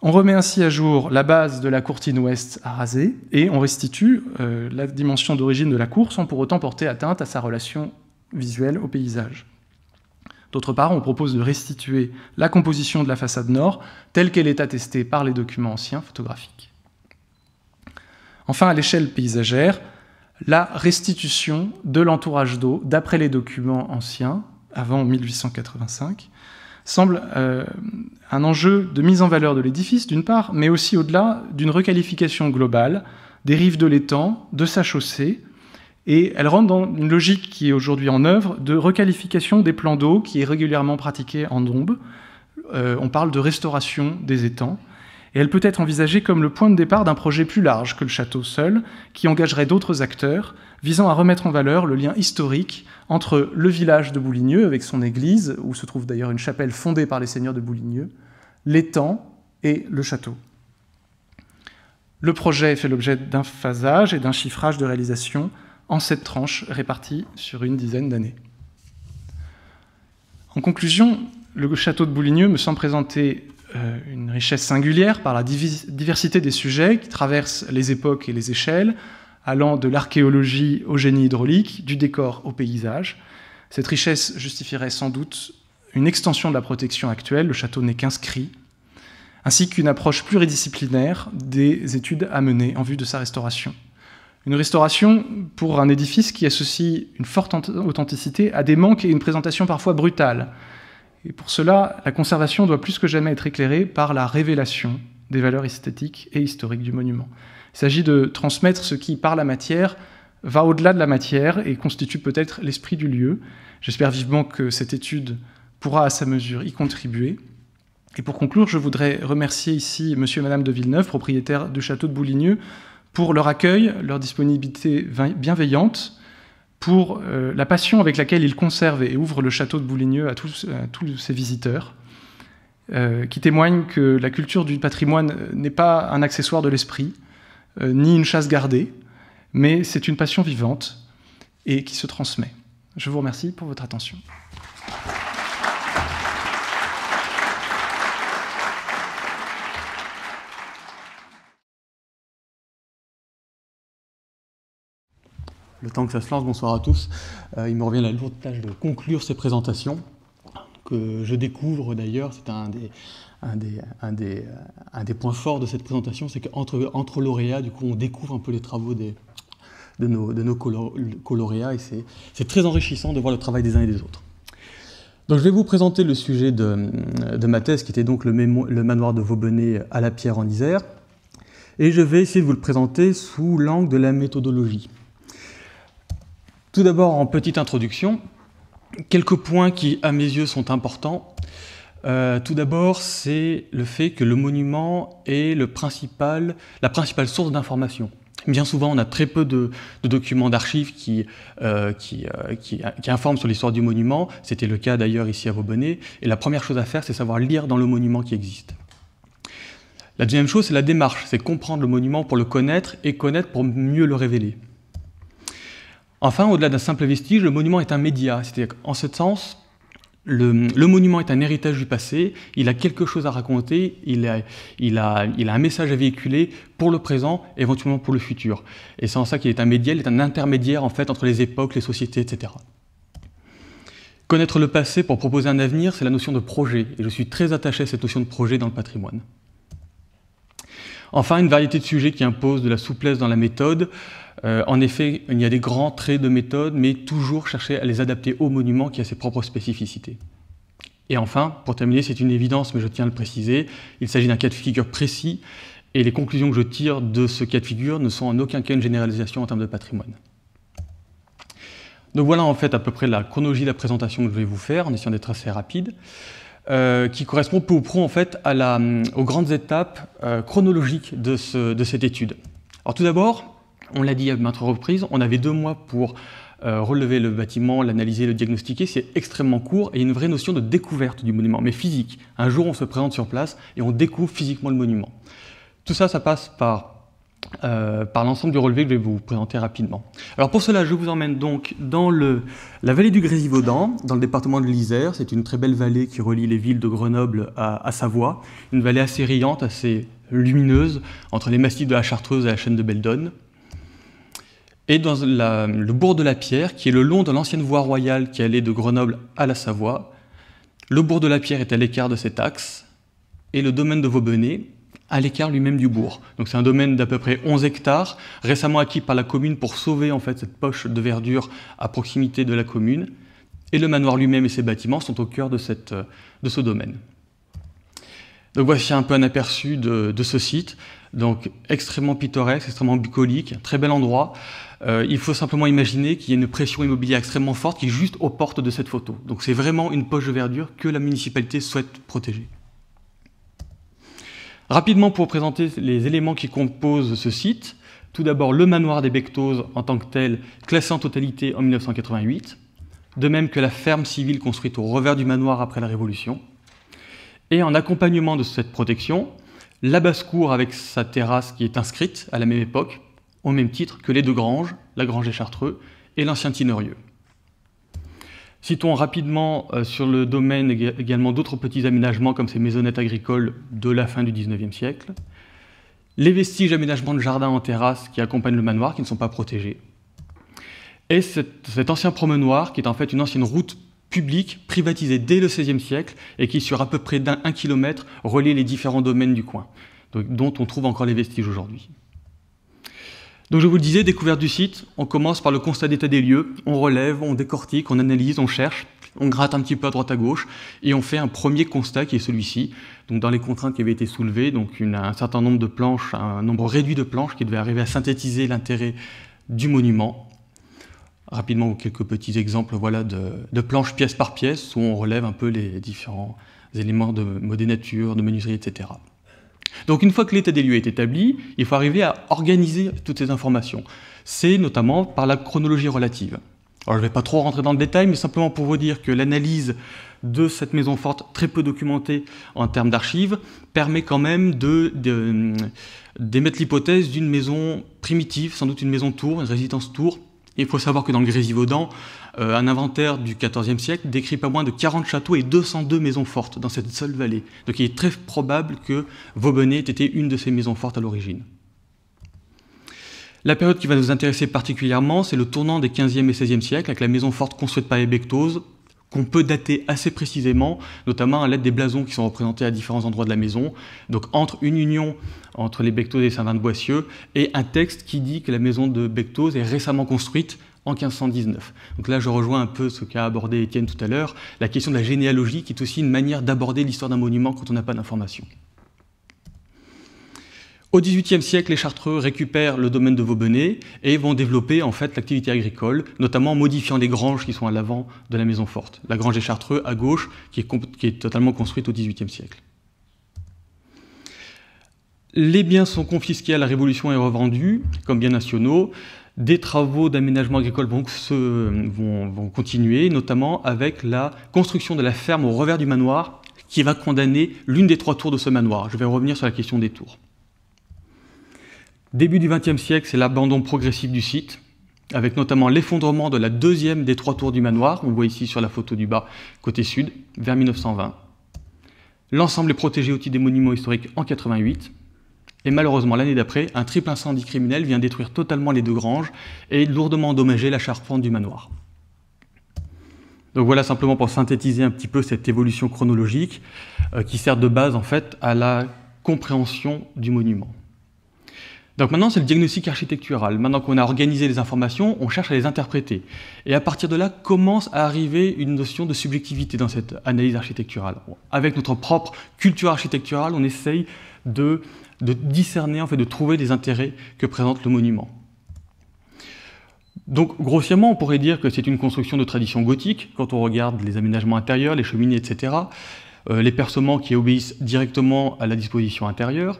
On remet ainsi à jour la base de la courtine ouest à raser et on restitue euh, la dimension d'origine de la cour sans pour autant porter atteinte à sa relation visuelle au paysage. D'autre part, on propose de restituer la composition de la façade nord telle qu'elle est attestée par les documents anciens photographiques. Enfin, à l'échelle paysagère, la restitution de l'entourage d'eau, d'après les documents anciens, avant 1885, semble euh, un enjeu de mise en valeur de l'édifice, d'une part, mais aussi au-delà d'une requalification globale des rives de l'étang, de sa chaussée, et elle rentre dans une logique qui est aujourd'hui en œuvre de requalification des plans d'eau qui est régulièrement pratiquée en dombes. Euh, on parle de restauration des étangs, et elle peut être envisagée comme le point de départ d'un projet plus large que le château seul, qui engagerait d'autres acteurs, visant à remettre en valeur le lien historique entre le village de Bouligneux, avec son église, où se trouve d'ailleurs une chapelle fondée par les seigneurs de Bouligneux, l'étang et le château. Le projet fait l'objet d'un phasage et d'un chiffrage de réalisation en sept tranches réparties sur une dizaine d'années. En conclusion, le château de Bouligneux me semble présenter euh, une richesse singulière par la diversité des sujets qui traversent les époques et les échelles, allant de l'archéologie au génie hydraulique, du décor au paysage. Cette richesse justifierait sans doute une extension de la protection actuelle, le château n'est qu'inscrit, ainsi qu'une approche pluridisciplinaire des études à mener en vue de sa restauration. Une restauration pour un édifice qui associe une forte authenticité à des manques et une présentation parfois brutale, et pour cela, la conservation doit plus que jamais être éclairée par la révélation des valeurs esthétiques et historiques du monument. Il s'agit de transmettre ce qui, par la matière, va au-delà de la matière et constitue peut-être l'esprit du lieu. J'espère vivement que cette étude pourra à sa mesure y contribuer. Et pour conclure, je voudrais remercier ici monsieur et madame de Villeneuve, propriétaires du château de Bouligneux, pour leur accueil, leur disponibilité bienveillante pour euh, la passion avec laquelle il conserve et ouvre le château de Bouligneux à tous, ses visiteurs, euh, qui témoigne que la culture du patrimoine euh, n'est pas un accessoire de l'esprit, ni une chasse gardée, mais c'est une passion vivante et qui se transmet. Je vous remercie pour votre attention. le temps que ça se lance, bonsoir à tous. Euh, il me revient la lourde tâche de conclure ces présentations, que je découvre d'ailleurs, c'est un des, points forts de cette présentation, c'est qu'entre entre lauréats, du coup, on découvre un peu les travaux de nos, de coloréats, et c'est très enrichissant de voir le travail des uns et des autres. Donc je vais vous présenter le sujet de, ma thèse, qui était donc le, manoir de Vaubenet à la pierre en Isère, et je vais essayer de vous le présenter sous l'angle de la méthodologie. Tout d'abord, en petite introduction, quelques points qui, à mes yeux, sont importants. Euh, tout d'abord, c'est le fait que le monument est la principale source d'information. Bien souvent, on a très peu de, documents d'archives euh, euh, qui, qui, informent sur l'histoire du monument. C'était le cas d'ailleurs ici à Vaubonnet. Et la première chose à faire, c'est savoir lire dans le monument qui existe. La deuxième chose, c'est la démarche, c'est comprendre le monument pour le connaître et connaître pour mieux le révéler. Enfin, au-delà d'un simple vestige, le monument est un média, c'est-à-dire qu'en ce sens, le, monument est un héritage du passé, il a quelque chose à raconter, il a, un message à véhiculer pour le présent, éventuellement pour le futur. Et c'est en ça qu'il est un média, il est un intermédiaire en fait entre les époques, les sociétés, etc. Connaître le passé pour proposer un avenir, c'est la notion de projet, et je suis très attaché à cette notion de projet dans le patrimoine. Enfin, une variété de sujets qui impose de la souplesse dans la méthode. Euh, en effet, il y a des grands traits de méthode, mais toujours chercher à les adapter au monument qui a ses propres spécificités. Et enfin, pour terminer, c'est une évidence, mais je tiens à le préciser, il s'agit d'un cas de figure précis, et les conclusions que je tire de ce cas de figure ne sont en aucun cas une généralisation en termes de patrimoine. Donc voilà en fait à peu près la chronologie de la présentation que je vais vous faire, en essayant d'être assez rapide, euh, qui correspond peu ou prou en fait hum, aux grandes étapes euh, chronologiques de, de cette étude. Alors tout d'abord, on l'a dit à maintes reprises, on avait deux mois pour euh, relever le bâtiment, l'analyser, le diagnostiquer, c'est extrêmement court et une vraie notion de découverte du monument, mais physique. Un jour, on se présente sur place et on découvre physiquement le monument. Tout ça, ça passe par, euh, par l'ensemble du relevé que je vais vous présenter rapidement. Alors pour cela, je vous emmène donc dans le, la vallée du Grésivaudan, dans le département de l'Isère. C'est une très belle vallée qui relie les villes de Grenoble à, à Savoie. Une vallée assez riante, assez lumineuse, entre les massifs de la Chartreuse et la chaîne de Beldonne et dans le bourg de la Pierre, qui est le long de l'ancienne voie royale qui allait de Grenoble à la Savoie. Le bourg de la Pierre est à l'écart de cet axe, et le domaine de Vaubenay à l'écart lui-même du bourg. Donc c'est un domaine d'à peu près 11 hectares, récemment acquis par la commune pour sauver en fait cette poche de verdure à proximité de la commune. Et le manoir lui-même et ses bâtiments sont au cœur de, ce domaine. Donc voici un peu un aperçu de, ce site. Donc extrêmement pittoresque, extrêmement bucolique, très bel endroit. Euh, il faut simplement imaginer qu'il y a une pression immobilière extrêmement forte qui est juste aux portes de cette photo. Donc c'est vraiment une poche de verdure que la municipalité souhaite protéger. Rapidement pour présenter les éléments qui composent ce site, tout d'abord le manoir des Bectoses en tant que tel, classé en totalité en 1988, de même que la ferme civile construite au revers du manoir après la Révolution. Et en accompagnement de cette protection, la basse-cour avec sa terrasse qui est inscrite à la même époque, au même titre que les deux granges, la Grange des Chartreux et l'ancien Tinerieux. Citons rapidement euh, sur le domaine également d'autres petits aménagements comme ces maisonnettes agricoles de la fin du XIXe siècle, les vestiges d'aménagements de jardins en terrasse qui accompagnent le manoir qui ne sont pas protégés, et cet, ancien promenoir qui est en fait une ancienne route publique privatisée dès le XVIe siècle et qui sur à peu près d'un kilomètre relie les différents domaines du coin, dont on trouve encore les vestiges aujourd'hui. Donc je vous le disais, découverte du site, on commence par le constat d'état des lieux, on relève, on décortique, on analyse, on cherche, on gratte un petit peu à droite à gauche, et on fait un premier constat qui est celui-ci, donc dans les contraintes qui avaient été soulevées, donc un certain nombre de planches, un nombre réduit de planches qui devait arriver à synthétiser l'intérêt du monument. Rapidement, quelques petits exemples voilà, de, planches pièce par pièce, où on relève un peu les différents éléments de modé nature, de menuiserie, etc. Donc une fois que l'état des lieux est établi, il faut arriver à organiser toutes ces informations. C'est notamment par la chronologie relative. je ne vais pas trop rentrer dans le détail, mais simplement pour vous dire que l'analyse de cette maison forte, très peu documentée en termes d'archives, permet quand même euh, d'émettre l'hypothèse d'une maison primitive, sans doute une maison tour, une résidence tour. il faut savoir que dans le Grésivaudan, euh, un inventaire du XIVe siècle décrit pas moins de 40 châteaux et 202 maisons fortes dans cette seule vallée. Donc il est très probable que Vaubenet ait été une de ces maisons fortes à l'origine. La période qui va nous intéresser particulièrement, c'est le tournant des XVe et XVIe siècles, avec la maison forte construite par les Ebectose, qu'on peut dater assez précisément, notamment à l'aide des blasons qui sont représentés à différents endroits de la maison, donc entre une union entre les Bectoses et Saint-Vin de Boissieu, et un texte qui dit que la maison de Bectose est récemment construite, 1519. Donc là, je rejoins un peu ce qu'a abordé Étienne tout à l'heure, la question de la généalogie, qui est aussi une manière d'aborder l'histoire d'un monument quand on n'a pas d'informations. Au XVIIIe siècle, les Chartreux récupèrent le domaine de Vaubenay et vont développer en fait l'activité agricole, notamment en modifiant les granges qui sont à l'avant de la maison forte. La grange des Chartreux à gauche, qui est totalement construite au XVIIIe siècle. Les biens sont confisqués à la Révolution et revendus comme biens nationaux. Des travaux d'aménagement agricole vont, continuer, notamment avec la construction de la ferme au revers du manoir, qui va condamner l'une des trois tours de ce manoir. Je vais revenir sur la question des tours. Début du XXe siècle, c'est l'abandon progressif du site, avec notamment l'effondrement de la deuxième des trois tours du manoir, on voit ici sur la photo du bas, côté sud, vers 1920. L'ensemble est protégé au titre des monuments historiques en 1988 et malheureusement l'année d'après, un triple incendie criminel vient détruire totalement les deux granges et lourdement endommager la charpente du manoir. Donc voilà simplement pour synthétiser un petit peu cette évolution chronologique euh, qui sert de base en fait à la compréhension du monument. Donc maintenant, c'est le diagnostic architectural. Maintenant qu'on a organisé les informations, on cherche à les interpréter. Et à partir de là, commence à arriver une notion de subjectivité dans cette analyse architecturale. Avec notre propre culture architecturale, on essaye de de discerner, en fait, de trouver les intérêts que présente le monument. Donc grossièrement, on pourrait dire que c'est une construction de tradition gothique, quand on regarde les aménagements intérieurs, les cheminées, etc., euh, les percements qui obéissent directement à la disposition intérieure.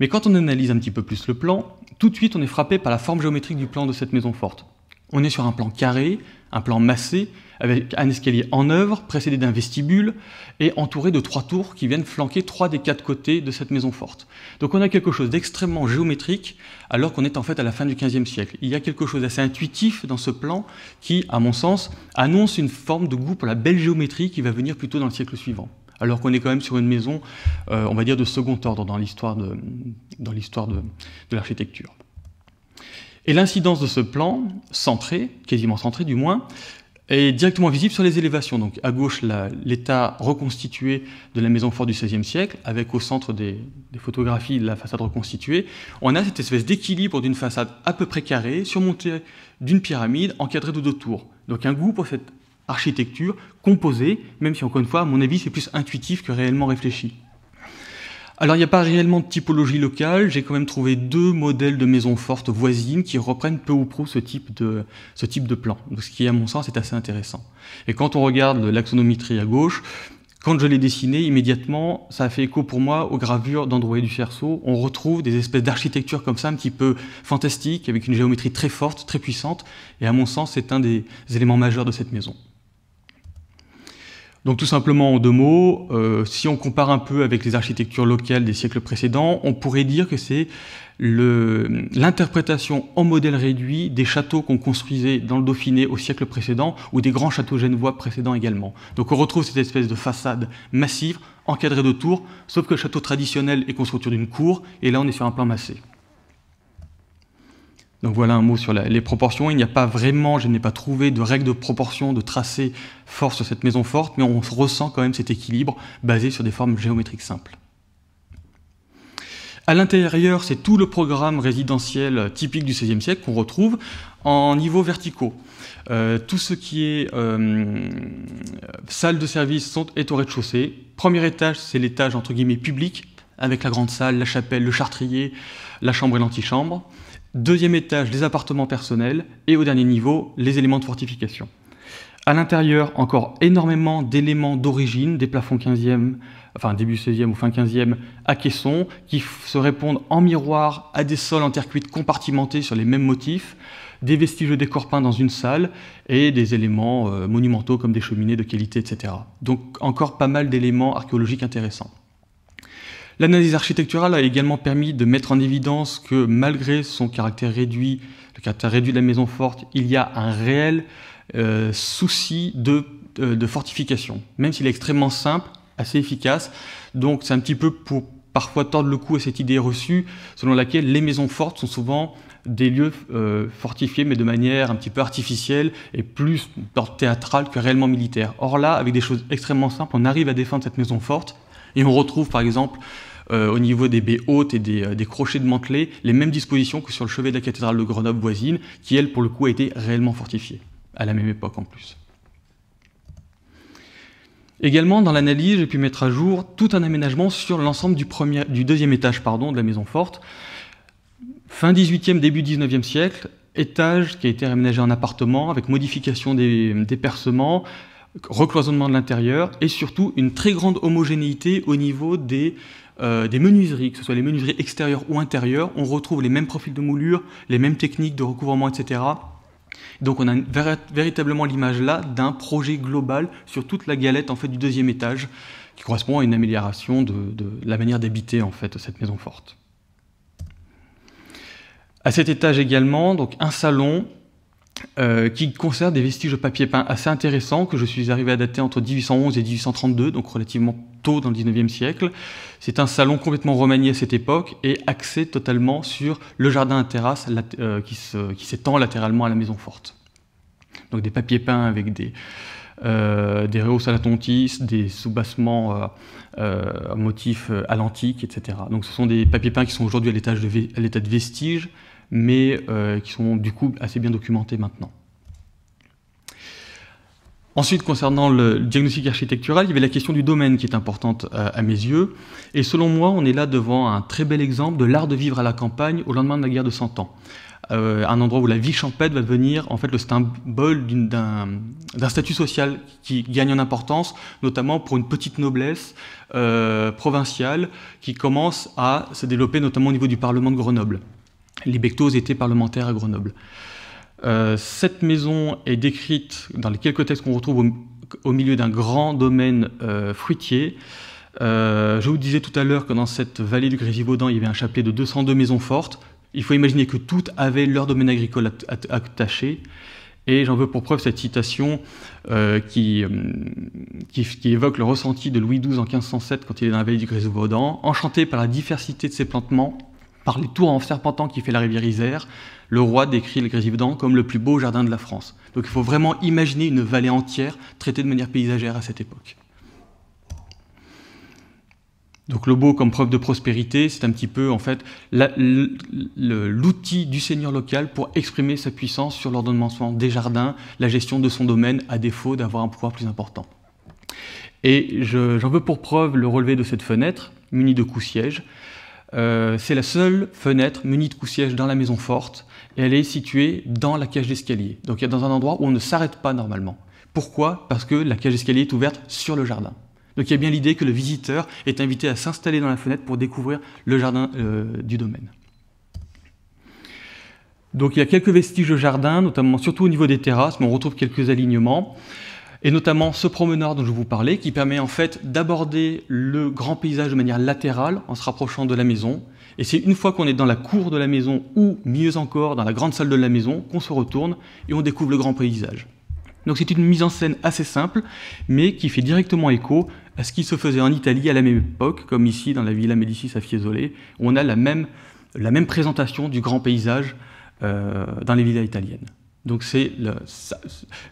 Mais quand on analyse un petit peu plus le plan, tout de suite on est frappé par la forme géométrique du plan de cette maison forte. On est sur un plan carré, un plan massé, avec un escalier en œuvre, précédé d'un vestibule, et entouré de trois tours qui viennent flanquer trois des quatre côtés de cette maison forte. Donc on a quelque chose d'extrêmement géométrique, alors qu'on est en fait à la fin du XVe siècle. Il y a quelque chose d'assez intuitif dans ce plan qui, à mon sens, annonce une forme de goût pour la belle géométrie qui va venir plutôt dans le siècle suivant alors qu'on est quand même sur une maison, euh, on va dire, de second ordre dans l'histoire de, de, de l'architecture. Et l'incidence de ce plan, centré, quasiment centré du moins, et directement visible sur les élévations. Donc à gauche, l'état reconstitué de la maison forte du XVIe siècle, avec au centre des, des photographies de la façade reconstituée. On a cette espèce d'équilibre d'une façade à peu près carrée, surmontée d'une pyramide, encadrée de deux tours. Donc un goût pour cette architecture composée, même si encore une fois, à mon avis, c'est plus intuitif que réellement réfléchi. Alors il n'y a pas réellement de typologie locale, j'ai quand même trouvé deux modèles de maisons fortes voisines qui reprennent peu ou prou ce type de, ce type de plan, ce qui à mon sens est assez intéressant. Et quand on regarde l'axonométrie à gauche, quand je l'ai dessiné, immédiatement, ça a fait écho pour moi aux gravures d'Androé du Cerceau. On retrouve des espèces d'architecture comme ça, un petit peu fantastique, avec une géométrie très forte, très puissante. Et à mon sens, c'est un des éléments majeurs de cette maison. Donc tout simplement en deux mots, euh, si on compare un peu avec les architectures locales des siècles précédents, on pourrait dire que c'est l'interprétation en modèle réduit des châteaux qu'on construisait dans le Dauphiné au siècle précédent ou des grands châteaux genevois précédents également. Donc on retrouve cette espèce de façade massive encadrée de tours, sauf que le château traditionnel est construit d'une cour et là on est sur un plan massé. Donc voilà un mot sur les proportions. Il n'y a pas vraiment, je n'ai pas trouvé de règle de proportion, de tracé fort sur cette maison forte, mais on ressent quand même cet équilibre basé sur des formes géométriques simples. À l'intérieur, c'est tout le programme résidentiel typique du XVIe siècle qu'on retrouve en niveaux verticaux. Euh, tout ce qui est euh, salle de service sont, est au rez-de-chaussée. Premier étage, c'est l'étage entre guillemets public, avec la grande salle, la chapelle, le chartrier, la chambre et l'antichambre. Deuxième étage, les appartements personnels. Et au dernier niveau, les éléments de fortification. À l'intérieur, encore énormément d'éléments d'origine, des plafonds 15e, enfin début 16e ou fin 15e, à caissons, qui se répondent en miroir à des sols en terre cuite compartimentés sur les mêmes motifs, des vestiges de décor peints dans une salle, et des éléments euh, monumentaux comme des cheminées de qualité, etc. Donc encore pas mal d'éléments archéologiques intéressants. L'analyse architecturale a également permis de mettre en évidence que malgré son caractère réduit, le caractère réduit de la maison forte, il y a un réel euh, souci euh, de, fortification, même s'il est extrêmement simple, assez efficace. Donc c'est un petit peu pour parfois tordre le cou à cette idée reçue selon laquelle les maisons fortes sont souvent des lieux euh, fortifiés, mais de manière un petit peu artificielle et plus théâtrale que réellement militaire. Or là, avec des choses extrêmement simples, on arrive à défendre cette maison forte et on retrouve par exemple euh, au niveau des baies hautes et des, euh, crochets de mantelet, les mêmes dispositions que sur le chevet de la cathédrale de Grenoble voisine, qui elle pour le coup a été réellement fortifiée, à la même époque en plus. Également, dans l'analyse, j'ai pu mettre à jour tout un aménagement sur l'ensemble du, du deuxième étage pardon, de la maison forte. Fin 18e, début 19e siècle, étage qui a été aménagé en appartement avec modification des, des percements, recloisonnement de l'intérieur et surtout une très grande homogénéité au niveau des euh, des menuiseries, que ce soit les menuiseries extérieures ou intérieures, on retrouve les mêmes profils de moulure, les mêmes techniques de recouvrement, etc. Donc on a véritablement l'image là d'un projet global sur toute la galette en fait du deuxième étage, qui correspond à une amélioration de, de la manière d'habiter en fait cette maison forte. À cet étage également, donc un salon, euh, qui conserve des vestiges de papier peint assez intéressants que je suis arrivé à dater entre 1811 et 1832, donc relativement tôt dans le 19e siècle. C'est un salon complètement remanié à cette époque et axé totalement sur le jardin à terrasse euh, qui s'étend latéralement à la maison forte. Donc des papiers peints avec des, euh, des euh, à la tontis, des soubassements euh, motifs à l'antique, etc. Donc ce sont des papiers peints qui sont aujourd'hui à l'état de, vestiges. de vestige, mais euh, qui sont du coup assez bien documentés maintenant. Ensuite, concernant le diagnostic architectural, il y avait la question du domaine qui est importante euh, à mes yeux. Et selon moi, on est là devant un très bel exemple de l'art de vivre à la campagne au lendemain de la guerre de 100 Ans. Euh, un endroit où la vie champêtre va devenir en fait le symbole d'un statut social qui gagne en importance, notamment pour une petite noblesse provinciale qui commence à se développer notamment au niveau du Parlement de Grenoble. Les était étaient parlementaires à Grenoble. Euh, cette maison est décrite dans les quelques textes qu'on retrouve au, milieu d'un grand domaine euh, fruitier. Euh, je vous disais tout à l'heure que dans cette vallée du Grésivaudan, il y avait un chapelet de 202 maisons fortes. Il faut imaginer que toutes avaient leur domaine agricole attaché. Et j'en veux pour preuve cette citation qui, qui, évoque le ressenti de Louis XII en 1507 quand il est dans la vallée du Grésivaudan, enchanté par la diversité de ses plantements par les tours en serpentant qui fait la rivière Isère, le roi décrit le Grive-dent comme le plus beau jardin de la France. Donc il faut vraiment imaginer une vallée entière traitée de manière paysagère à cette époque. Donc le beau comme preuve de prospérité, c'est un petit peu en fait l'outil du seigneur local pour exprimer sa puissance sur l'ordonnancement des jardins, la gestion de son domaine, à défaut d'avoir un pouvoir plus important. Et j'en veux pour preuve le relevé de cette fenêtre, munie de coups euh, c'est la seule fenêtre munie de coups dans la maison forte et elle est située dans la cage d'escalier. Donc il y a dans un endroit où on ne s'arrête pas normalement. Pourquoi Parce que la cage d'escalier est ouverte sur le jardin. Donc il y a bien l'idée que le visiteur est invité à s'installer dans la fenêtre pour découvrir le jardin euh, du domaine. Donc il y a quelques vestiges de jardin, notamment surtout au niveau des terrasses, mais on retrouve quelques alignements et notamment ce promeneur dont je vous parlais, qui permet en fait d'aborder le grand paysage de manière latérale en se rapprochant de la maison. Et c'est une fois qu'on est dans la cour de la maison, ou mieux encore dans la grande salle de la maison, qu'on se retourne et on découvre le grand paysage. Donc c'est une mise en scène assez simple, mais qui fait directement écho à ce qui se faisait en Italie à la même époque, comme ici dans la Villa Médicis à Fiesole, où on a la même, la même présentation du grand paysage euh, dans les villas italiennes. Donc c'est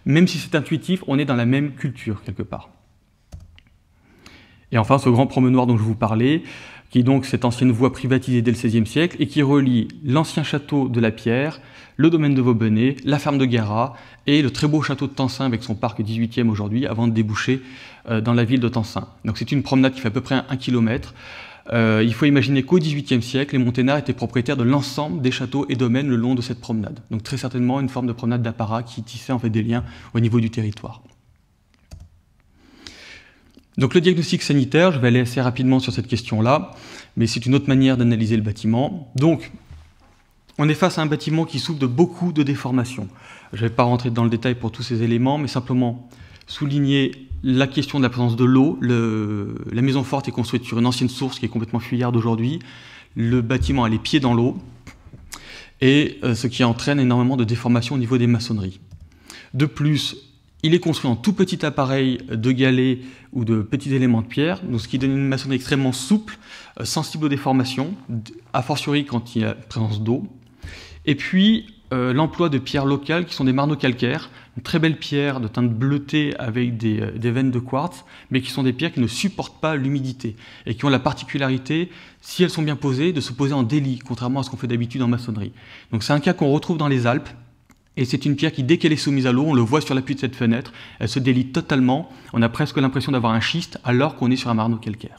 même si c'est intuitif, on est dans la même culture quelque part. Et enfin, ce grand promenoir dont je vous parlais, qui est donc cette ancienne voie privatisée dès le XVIe siècle et qui relie l'ancien château de la Pierre, le domaine de Vaubenay, la ferme de Gara et le très beau château de Tansin avec son parc 18e aujourd'hui avant de déboucher euh, dans la ville de Tansin. Donc c'est une promenade qui fait à peu près un kilomètre euh, il faut imaginer qu'au XVIIIe siècle, les Monténards étaient propriétaires de l'ensemble des châteaux et domaines le long de cette promenade. Donc très certainement une forme de promenade d'apparat qui tissait en fait des liens au niveau du territoire. Donc le diagnostic sanitaire, je vais aller assez rapidement sur cette question-là, mais c'est une autre manière d'analyser le bâtiment. Donc on est face à un bâtiment qui souffre de beaucoup de déformations. Je ne vais pas rentrer dans le détail pour tous ces éléments, mais simplement souligner la question de la présence de l'eau. la maison forte est construite sur une ancienne source qui est complètement fuyarde aujourd'hui. Le bâtiment a les pieds dans l'eau, et euh, ce qui entraîne énormément de déformations au niveau des maçonneries. De plus, il est construit en tout petit appareil de galets ou de petits éléments de pierre, ce qui donne une maçonnerie extrêmement souple, euh, sensible aux déformations, a fortiori quand il y a présence d'eau. Et puis, euh, l'emploi de pierres locales qui sont des marneaux calcaires, très belle pierre de teinte bleutée avec euh, des, veines de quartz, mais qui sont des pierres qui ne supportent pas l'humidité et qui ont la particularité, si elles sont bien posées, de se poser en délit, contrairement à ce qu'on fait d'habitude en maçonnerie. Donc c'est un cas qu'on retrouve dans les Alpes. Et c'est une pierre qui, dès qu'elle est soumise à l'eau, on le voit sur l'appui de cette fenêtre, elle se délit totalement. On a presque l'impression d'avoir un schiste alors qu'on est sur un marneau calcaire.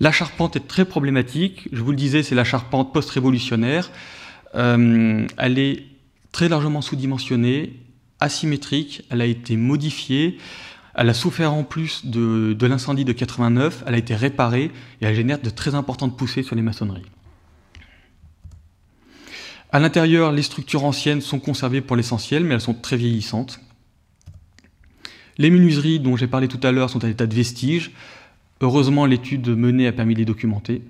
La charpente est très problématique. Je vous le disais, c'est la charpente post-révolutionnaire. Euh, elle est très largement sous-dimensionnée, asymétrique, elle a été modifiée, elle a souffert en plus de, l'incendie de 89, elle a été réparée et elle génère de très importantes poussées sur les maçonneries. À l'intérieur, les structures anciennes sont conservées pour l'essentiel, mais elles sont très vieillissantes. Les menuiseries dont j'ai parlé tout à l'heure sont à l'état de vestiges. Heureusement, l'étude menée a permis de les documenter.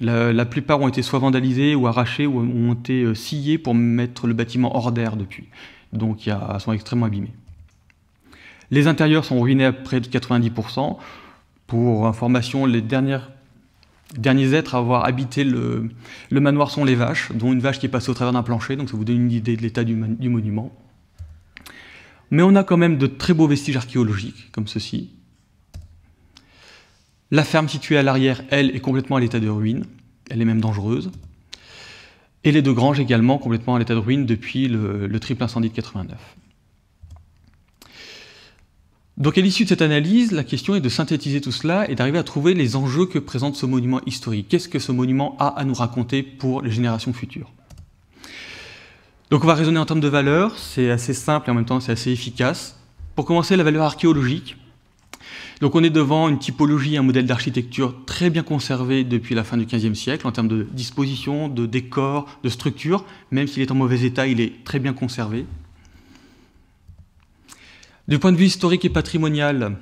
La, plupart ont été soit vandalisés ou arrachés ou ont été euh, sciés pour mettre le bâtiment hors d'air depuis. Donc ils sont extrêmement abîmés. Les intérieurs sont ruinés à près de 90%. Pour information, les derniers êtres à avoir habité le, manoir sont les vaches, dont une vache qui est passée au travers d'un plancher, donc ça vous donne une idée de l'état du, du monument. Mais on a quand même de très beaux vestiges archéologiques, comme ceci, la ferme située à l'arrière, elle, est complètement à l'état de ruine. Elle est même dangereuse. Et les deux granges également complètement à l'état de ruine depuis le, triple incendie de 89. Donc à l'issue de cette analyse, la question est de synthétiser tout cela et d'arriver à trouver les enjeux que présente ce monument historique. Qu'est-ce que ce monument a à nous raconter pour les générations futures Donc on va raisonner en termes de valeur, c'est assez simple et en même temps c'est assez efficace. Pour commencer, la valeur archéologique, donc on est devant une typologie, un modèle d'architecture très bien conservé depuis la fin du XVe siècle en termes de disposition, de décor, de structure. Même s'il est en mauvais état, il est très bien conservé. Du point de vue historique et patrimonial,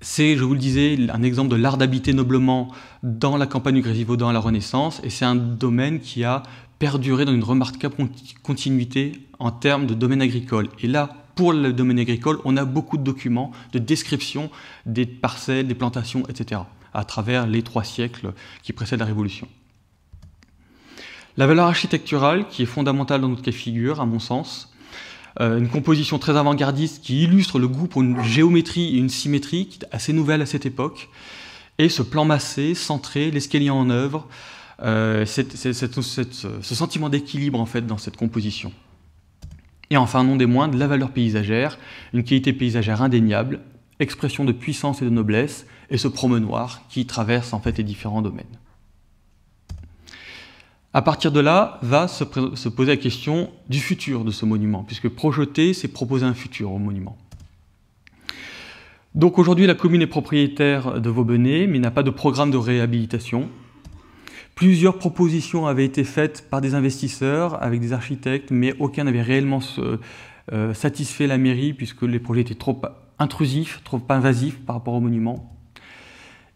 c'est, je vous le disais, un exemple de l'art d'habiter noblement dans la campagne du Grésivaudan à la Renaissance, et c'est un domaine qui a perduré dans une remarquable continuité en termes de domaine agricole. Et là, pour le domaine agricole, on a beaucoup de documents, de descriptions des parcelles, des plantations, etc., à travers les trois siècles qui précèdent la Révolution. La valeur architecturale, qui est fondamentale dans notre cas de figure, à mon sens, euh, une composition très avant-gardiste qui illustre le goût pour une géométrie et une symétrie assez nouvelle à cette époque, et ce plan massé, centré, l'escalier en œuvre, euh, ce sentiment d'équilibre en fait dans cette composition. Et enfin, non des moindres, la valeur paysagère, une qualité paysagère indéniable, expression de puissance et de noblesse, et ce promenoir qui traverse en fait les différents domaines. À partir de là, va se, poser la question du futur de ce monument, puisque projeter, c'est proposer un futur au monument. Donc aujourd'hui, la commune est propriétaire de Vaubenay, mais n'a pas de programme de réhabilitation. Plusieurs propositions avaient été faites par des investisseurs, avec des architectes, mais aucun n'avait réellement euh, euh, satisfait la mairie puisque les projets étaient trop intrusifs, trop invasifs par rapport au monument.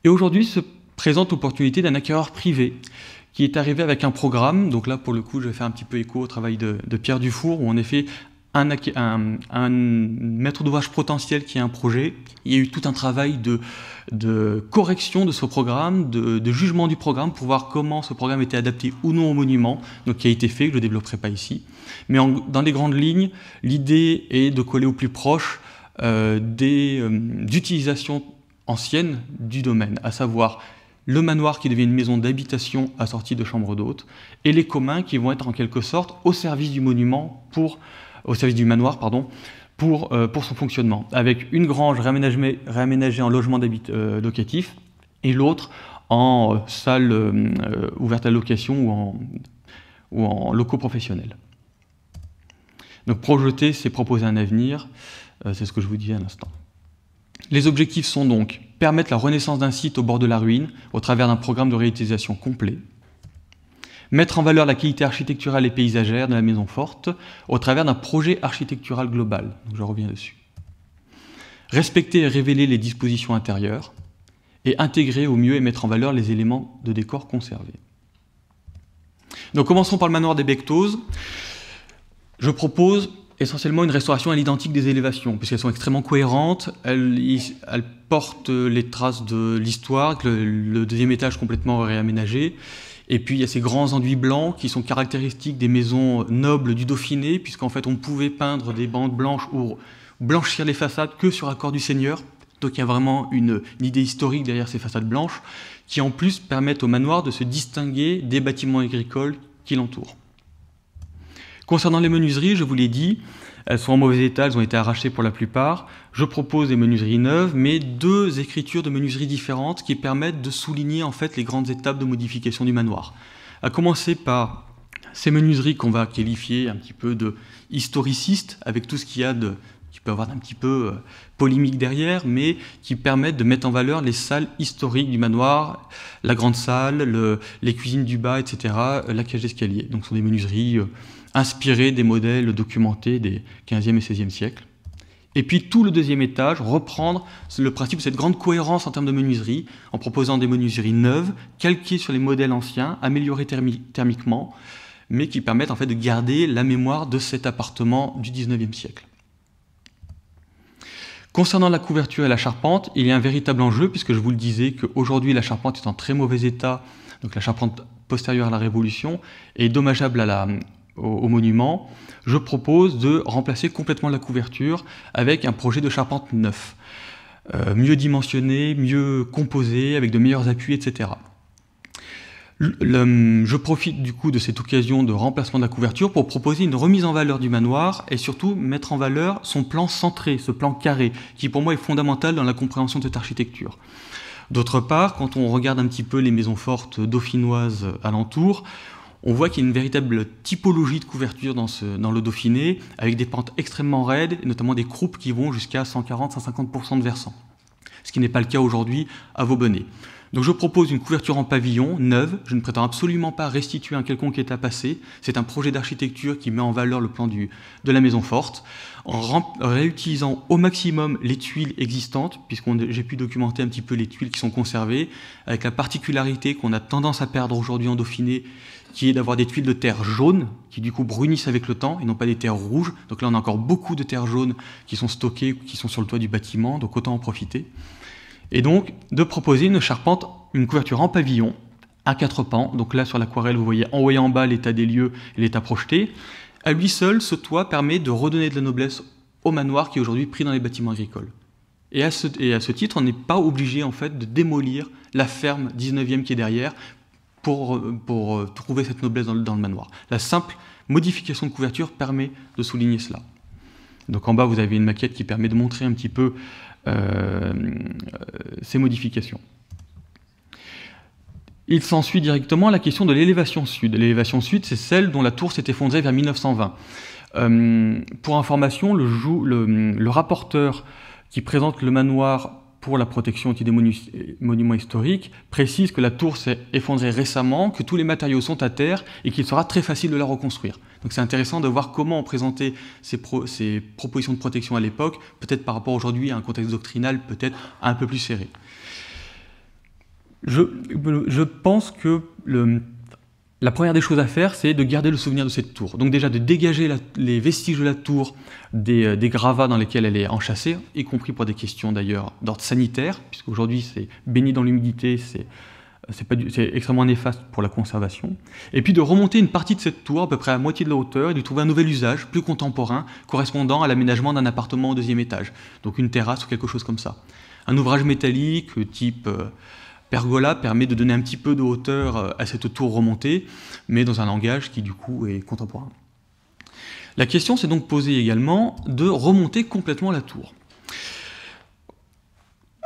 Et aujourd'hui se présente l'opportunité d'un acquéreur privé qui est arrivé avec un programme. Donc là, pour le coup, je vais faire un petit peu écho au travail de, de Pierre Dufour, où en effet, un, maître d'ouvrage potentiel qui a un projet, il y a eu tout un travail de, correction de ce programme, de, jugement du programme pour voir comment ce programme était adapté ou non au monument, donc qui a été fait, que je ne développerai pas ici. Mais dans les grandes lignes, l'idée est de coller au plus proche euh, des euh, utilisations anciennes du domaine, à savoir le manoir qui devient une maison d'habitation assortie de chambres d'hôtes, et les communs qui vont être en quelque sorte au service du monument pour au service du manoir, pardon, pour, euh, pour son fonctionnement, avec une grange réaménagée, en logement d'habit euh, locatif et l'autre en euh, salle ouverte à location ou en, ou en locaux professionnels. Donc projeter, c'est proposer un avenir, c'est ce que je vous disais à l'instant. Les objectifs sont donc permettre la renaissance d'un site au bord de la ruine au travers d'un programme de réutilisation complet, mettre en valeur la qualité architecturale et paysagère de la maison forte au travers d'un projet architectural global. je reviens dessus. Respecter et révéler les dispositions intérieures et intégrer au mieux et mettre en valeur les éléments de décor conservés. Donc commençons par le manoir des Bectoses. Je propose essentiellement une restauration à l'identique des élévations, puisqu'elles sont extrêmement cohérentes, elles, portent les traces de l'histoire, le deuxième étage complètement réaménagé, et puis il y a ces grands enduits blancs qui sont caractéristiques des maisons nobles du Dauphiné, puisqu'en fait on pouvait peindre des bandes blanches ou blanchir les façades que sur accord du Seigneur. Donc il y a vraiment une, une, idée historique derrière ces façades blanches, qui en plus permettent au manoir de se distinguer des bâtiments agricoles qui l'entourent. Concernant les menuiseries, je vous l'ai dit, elles sont en mauvais état, elles ont été arrachées pour la plupart. Je propose des menuiseries neuves, mais deux écritures de menuiseries différentes qui permettent de souligner en fait les grandes étapes de modification du manoir. À commencer par ces menuiseries qu'on va qualifier un petit peu de historicistes, avec tout ce qu'il y a de qui peut avoir un petit peu euh, polémique derrière, mais qui permettent de mettre en valeur les salles historiques du manoir, la grande salle, les cuisines du bas, etc., euh, la cage d'escalier. Donc ce sont des menuiseries euh, inspiré des modèles documentés des 15e et 16e siècles. Et puis tout le deuxième étage, reprendre le principe de cette grande cohérence en termes de menuiserie, en proposant des menuiseries neuves, calquées sur les modèles anciens, améliorées thermiquement, mais qui permettent en fait de garder la mémoire de cet appartement du 19e siècle. Concernant la couverture et la charpente, il y a un véritable enjeu, puisque je vous le disais qu'aujourd'hui la charpente est en très mauvais état, donc la charpente postérieure à la Révolution, est dommageable à la, au, monument, je propose de remplacer complètement la couverture avec un projet de charpente neuf, euh, mieux dimensionné, mieux composé, avec de meilleurs appuis, etc. je profite du coup de cette occasion de remplacement de la couverture pour proposer une remise en valeur du manoir et surtout mettre en valeur son plan centré, ce plan carré, qui pour moi est fondamental dans la compréhension de cette architecture. D'autre part, quand on regarde un petit peu les maisons fortes dauphinoises alentour, on voit qu'il y a une véritable typologie de couverture dans, le Dauphiné, avec des pentes extrêmement raides, notamment des croupes qui vont jusqu'à 140-150% de versant, ce qui n'est pas le cas aujourd'hui à Vaubonnet. Donc je propose une couverture en pavillon, neuve, je ne prétends absolument pas restituer un quelconque état passé, c'est un projet d'architecture qui met en valeur le plan de la maison forte, en réutilisant au maximum les tuiles existantes, puisque j'ai pu documenter un petit peu les tuiles qui sont conservées, avec la particularité qu'on a tendance à perdre aujourd'hui en Dauphiné, qui est d'avoir des tuiles de terre jaune, qui du coup brunissent avec le temps, et non pas des terres rouges. Donc là on a encore beaucoup de terres jaunes qui sont stockées, qui sont sur le toit du bâtiment, donc autant en profiter. Et donc de proposer une charpente, une couverture en pavillon à quatre pans. Donc là sur l'aquarelle, vous voyez en haut et en bas l'état des lieux et l'état projeté. À lui seul, ce toit permet de redonner de la noblesse au manoir qui est aujourd'hui pris dans les bâtiments agricoles. Et à ce, titre, on n'est pas obligé en fait de démolir la ferme 19e qui est derrière pour, euh, trouver cette noblesse dans le manoir. La simple modification de couverture permet de souligner cela. Donc en bas, vous avez une maquette qui permet de montrer un petit peu euh, ces modifications. Il s'ensuit directement la question de l'élévation sud. L'élévation sud, c'est celle dont la tour s'est effondrée vers 1920. Euh, pour information, le, rapporteur qui présente le manoir pour la protection des monuments historiques précise que la tour s'est effondrée récemment, que tous les matériaux sont à terre et qu'il sera très facile de la reconstruire. Donc c'est intéressant de voir comment on présentait ces, propositions de protection à l'époque, peut-être par rapport aujourd'hui à un contexte doctrinal peut-être un peu plus serré. Je, pense que la première des choses à faire, c'est de garder le souvenir de cette tour. Donc déjà de dégager les vestiges de la tour euh, des, gravats dans lesquels elle est enchâssée, y compris pour des questions d'ailleurs d'ordre sanitaire, puisqu'aujourd'hui c'est baigné dans l'humidité, c'est c'est extrêmement néfaste pour la conservation, et puis de remonter une partie de cette tour, à peu près à moitié de la hauteur, et de trouver un nouvel usage plus contemporain correspondant à l'aménagement d'un appartement au deuxième étage, donc une terrasse ou quelque chose comme ça. Un ouvrage métallique euh, type euh, pergola permet de donner un petit peu de hauteur euh, à cette tour remontée, mais dans un langage qui du coup est contemporain. La question s'est donc posée également de remonter complètement la tour.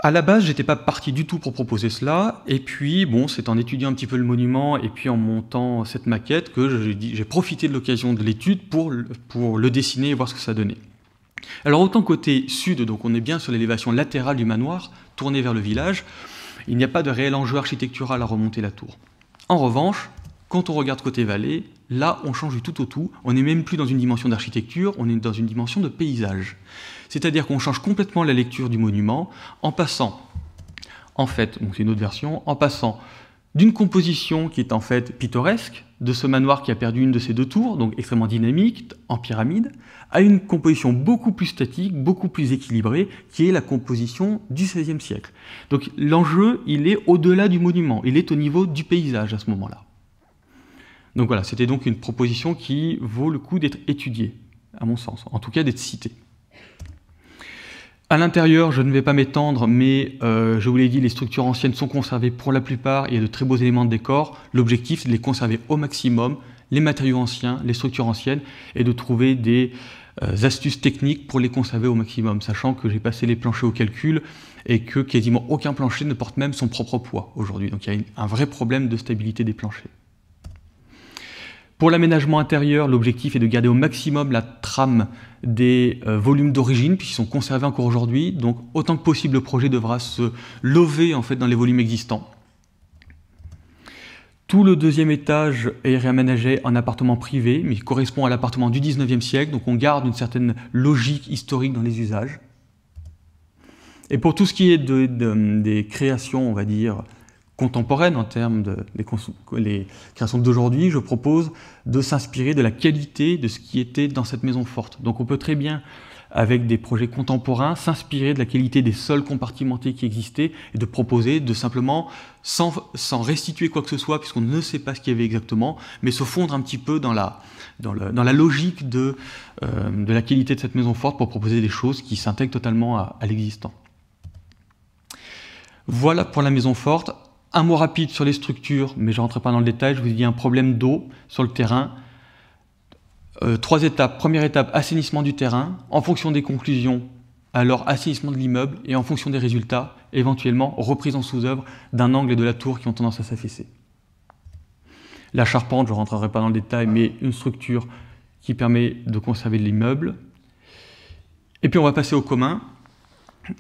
À la base, j'étais pas parti du tout pour proposer cela, et puis bon, c'est en étudiant un petit peu le monument et puis en montant cette maquette que j'ai profité de l'occasion de l'étude pour, pour le dessiner et voir ce que ça donnait. Alors autant côté sud, donc on est bien sur l'élévation latérale du manoir, tournée vers le village, il n'y a pas de réel enjeu architectural à remonter la tour. En revanche, quand on regarde côté vallée, Là, on change du tout au tout. On n'est même plus dans une dimension d'architecture, on est dans une dimension de paysage. C'est-à-dire qu'on change complètement la lecture du monument en passant, en fait, donc c'est une autre version, en passant d'une composition qui est en fait pittoresque, de ce manoir qui a perdu une de ses deux tours, donc extrêmement dynamique, en pyramide, à une composition beaucoup plus statique, beaucoup plus équilibrée, qui est la composition du XVIe siècle. Donc l'enjeu, il est au-delà du monument, il est au niveau du paysage à ce moment-là. Donc voilà, c'était donc une proposition qui vaut le coup d'être étudiée, à mon sens, en tout cas d'être citée. À l'intérieur, je ne vais pas m'étendre, mais euh, je vous l'ai dit, les structures anciennes sont conservées pour la plupart, il y a de très beaux éléments de décor. L'objectif, c'est de les conserver au maximum, les matériaux anciens, les structures anciennes, et de trouver des euh, astuces techniques pour les conserver au maximum, sachant que j'ai passé les planchers au calcul et que quasiment aucun plancher ne porte même son propre poids aujourd'hui. Donc il y a un vrai problème de stabilité des planchers. Pour l'aménagement intérieur, l'objectif est de garder au maximum la trame des euh, volumes d'origine puisqu'ils sont conservés encore aujourd'hui. Donc autant que possible, le projet devra se lever en fait dans les volumes existants. Tout le deuxième étage est réaménagé en appartement privé, mais il correspond à l'appartement du 19e siècle, donc on garde une certaine logique historique dans les usages. Et pour tout ce qui est des créations, on va dire, contemporaine en termes de, des les créations d'aujourd'hui, je propose de s'inspirer de la qualité de ce qui était dans cette maison forte. Donc on peut très bien, avec des projets contemporains, s'inspirer de la qualité des sols compartimentés qui existaient et de proposer de simplement, sans, restituer quoi que ce soit, puisqu'on ne sait pas ce qu'il y avait exactement, mais se fondre un petit peu dans la, dans, la logique de, euh, de la qualité de cette maison forte pour proposer des choses qui s'intègrent totalement à l'existant. Voilà pour la maison forte. Un mot rapide sur les structures, mais je ne rentrerai pas dans le détail. Je vous dis un problème d'eau sur le terrain. Euh, trois étapes. Première étape, assainissement du terrain. En fonction des conclusions, alors assainissement de l'immeuble. Et en fonction des résultats, éventuellement reprise en sous-œuvre d'un angle et de la tour qui ont tendance à s'affaisser. La charpente, je ne rentrerai pas dans le détail, mais une structure qui permet de conserver l'immeuble. Et puis on va passer au commun.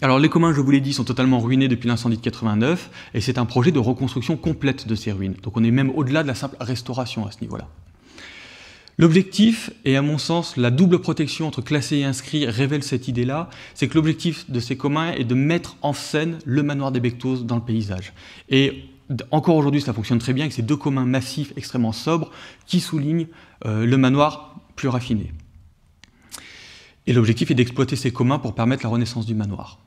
Alors les communs, je vous l'ai dit, sont totalement ruinés depuis l'incendie de 89, et c'est un projet de reconstruction complète de ces ruines. Donc on est même au-delà de la simple restauration à ce niveau-là. L'objectif, et à mon sens la double protection entre classé et inscrit révèle cette idée-là, c'est que l'objectif de ces communs est de mettre en scène le manoir des Bectos dans le paysage. Et encore aujourd'hui, ça fonctionne très bien avec ces deux communs massifs extrêmement sobres qui soulignent euh, le manoir plus raffiné. Et l'objectif est d'exploiter ces communs pour permettre la renaissance du manoir.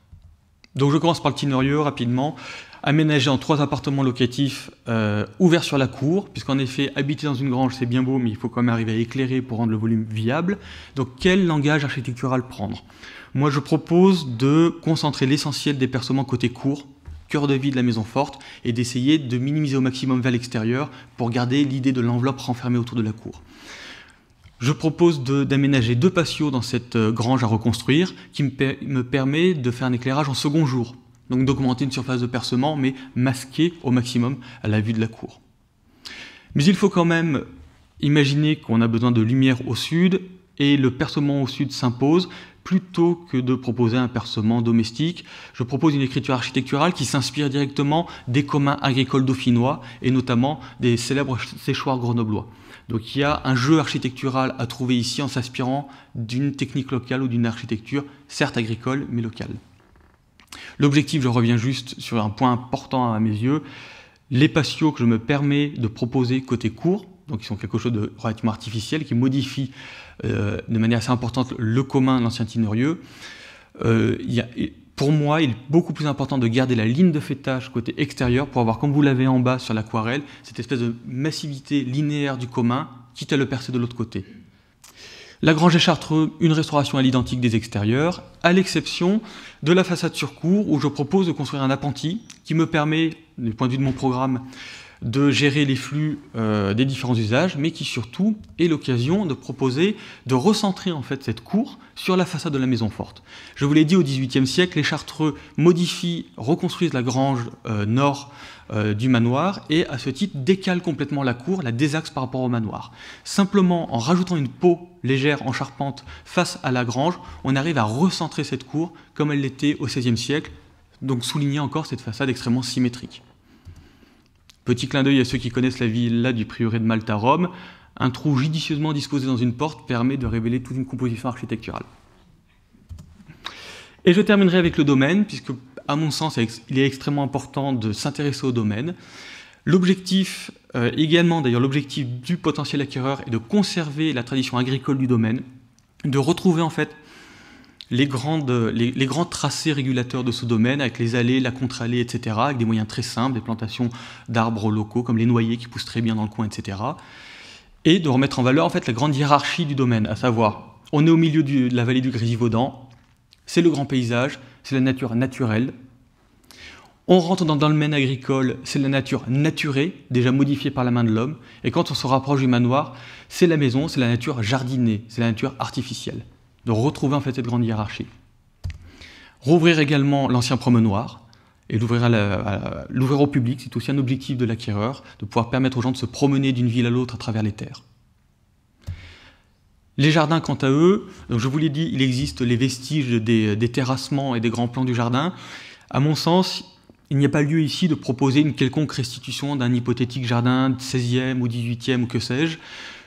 Donc je commence par le Tinorieux rapidement, aménagé en trois appartements locatifs euh, ouverts sur la cour, puisqu'en effet, habiter dans une grange, c'est bien beau, mais il faut quand même arriver à éclairer pour rendre le volume viable. Donc quel langage architectural prendre Moi, je propose de concentrer l'essentiel des percements côté cour, cœur de vie de la maison forte, et d'essayer de minimiser au maximum vers l'extérieur pour garder l'idée de l'enveloppe renfermée autour de la cour. Je propose d'aménager deux patios dans cette euh, grange à reconstruire qui me, me permet de faire un éclairage en second jour, donc d'augmenter une surface de percement mais masquée au maximum à la vue de la cour. Mais il faut quand même imaginer qu'on a besoin de lumière au sud et le percement au sud s'impose plutôt que de proposer un percement domestique. Je propose une écriture architecturale qui s'inspire directement des communs agricoles dauphinois et notamment des célèbres séchoirs grenoblois. Donc il y a un jeu architectural à trouver ici en s'inspirant d'une technique locale ou d'une architecture, certes agricole, mais locale. L'objectif, je reviens juste sur un point important à mes yeux, les patios que je me permets de proposer côté cours, donc ils sont quelque chose de relativement artificiel, qui modifie euh, de manière assez importante le commun, l'ancien tinerieux. Euh, pour moi, il est beaucoup plus important de garder la ligne de fêtage côté extérieur pour avoir, comme vous l'avez en bas sur l'aquarelle, cette espèce de massivité linéaire du commun, quitte à le percer de l'autre côté. la grange et Chartreux, une restauration à l'identique des extérieurs, à l'exception de la façade sur cour où je propose de construire un appenti qui me permet, du point de vue de mon programme, de gérer les flux euh, des différents usages, mais qui surtout est l'occasion de proposer de recentrer en fait cette cour sur la façade de la maison forte. Je vous l'ai dit au XVIIIe siècle, les Chartreux modifient, reconstruisent la grange euh, nord euh, du manoir et à ce titre décalent complètement la cour, la désaxe par rapport au manoir. Simplement en rajoutant une peau légère en charpente face à la grange, on arrive à recentrer cette cour comme elle l'était au XVIe siècle, donc souligner encore cette façade extrêmement symétrique. Petit clin d'œil à ceux qui connaissent la villa du prieuré de malta à Rome, un trou judicieusement disposé dans une porte permet de révéler toute une composition architecturale. Et je terminerai avec le domaine, puisque à mon sens, il est extrêmement important de s'intéresser au domaine. L'objectif euh, également, d'ailleurs, l'objectif du potentiel acquéreur est de conserver la tradition agricole du domaine, de retrouver en fait les, grands tracés régulateurs de ce domaine, avec les allées, la contre-allée, etc., avec des moyens très simples, des plantations d'arbres locaux, comme les noyers qui poussent très bien dans le coin, etc., et de remettre en valeur en fait la grande hiérarchie du domaine, à savoir, on est au milieu de la vallée du Grésivaudan, c'est le grand paysage, c'est la nature naturelle, on rentre dans, le domaine agricole, c'est la nature naturée, déjà modifiée par la main de l'homme, et quand on se rapproche du manoir, c'est la maison, c'est la nature jardinée, c'est la nature artificielle de retrouver en fait cette grande hiérarchie. Rouvrir également l'ancien promenoir et l'ouvrir, au public, c'est aussi un objectif de l'acquéreur, de pouvoir permettre aux gens de se promener d'une ville à l'autre à travers les terres. Les jardins, quant à eux, donc je vous l'ai dit, il existe les vestiges des, terrassements et des grands plans du jardin. À mon sens, il n'y a pas lieu ici de proposer une quelconque restitution d'un hypothétique jardin 16e ou 18e ou que sais-je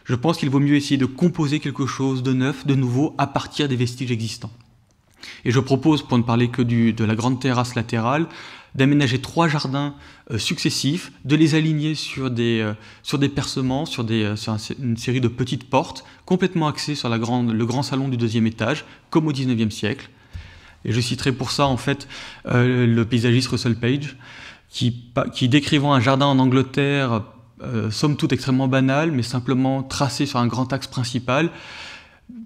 je pense qu'il vaut mieux essayer de composer quelque chose de neuf, de nouveau, à partir des vestiges existants. Et je propose, pour ne parler que du, de la grande terrasse latérale, d'aménager trois jardins euh, successifs, de les aligner sur des, euh, sur des percements, sur, des, euh, une série de petites portes, complètement axées sur la grande, le grand salon du deuxième étage, comme au XIXe siècle. Et je citerai pour ça, en fait, le paysagiste Russell Page, qui, qui décrivant un jardin en Angleterre euh, somme toute extrêmement banale, mais simplement tracée sur un grand axe principal,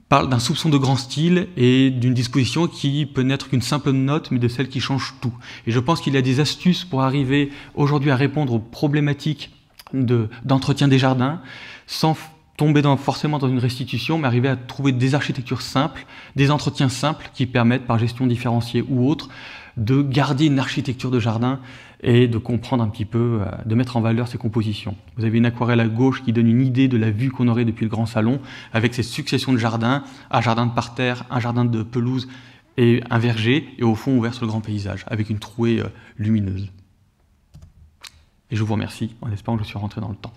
parle d'un soupçon de grand style et d'une disposition qui peut n'être qu'une simple note, mais de celle qui change tout. Et je pense qu'il y a des astuces pour arriver aujourd'hui à répondre aux problématiques d'entretien des jardins, sans tomber forcément dans une restitution, mais arriver à trouver des architectures simples, des entretiens simples qui permettent, par gestion différenciée ou autre, de garder une architecture de jardin et de comprendre un petit peu, euh, de mettre en valeur ces compositions. Vous avez une aquarelle à gauche qui donne une idée de la vue qu'on aurait depuis le grand salon, avec ses successions de jardins, un jardin de parterre, un jardin de pelouse et un verger, et au fond ouvert sur le grand paysage, avec une trouée euh, lumineuse. Et je vous remercie en espérant que je suis rentré dans le temps.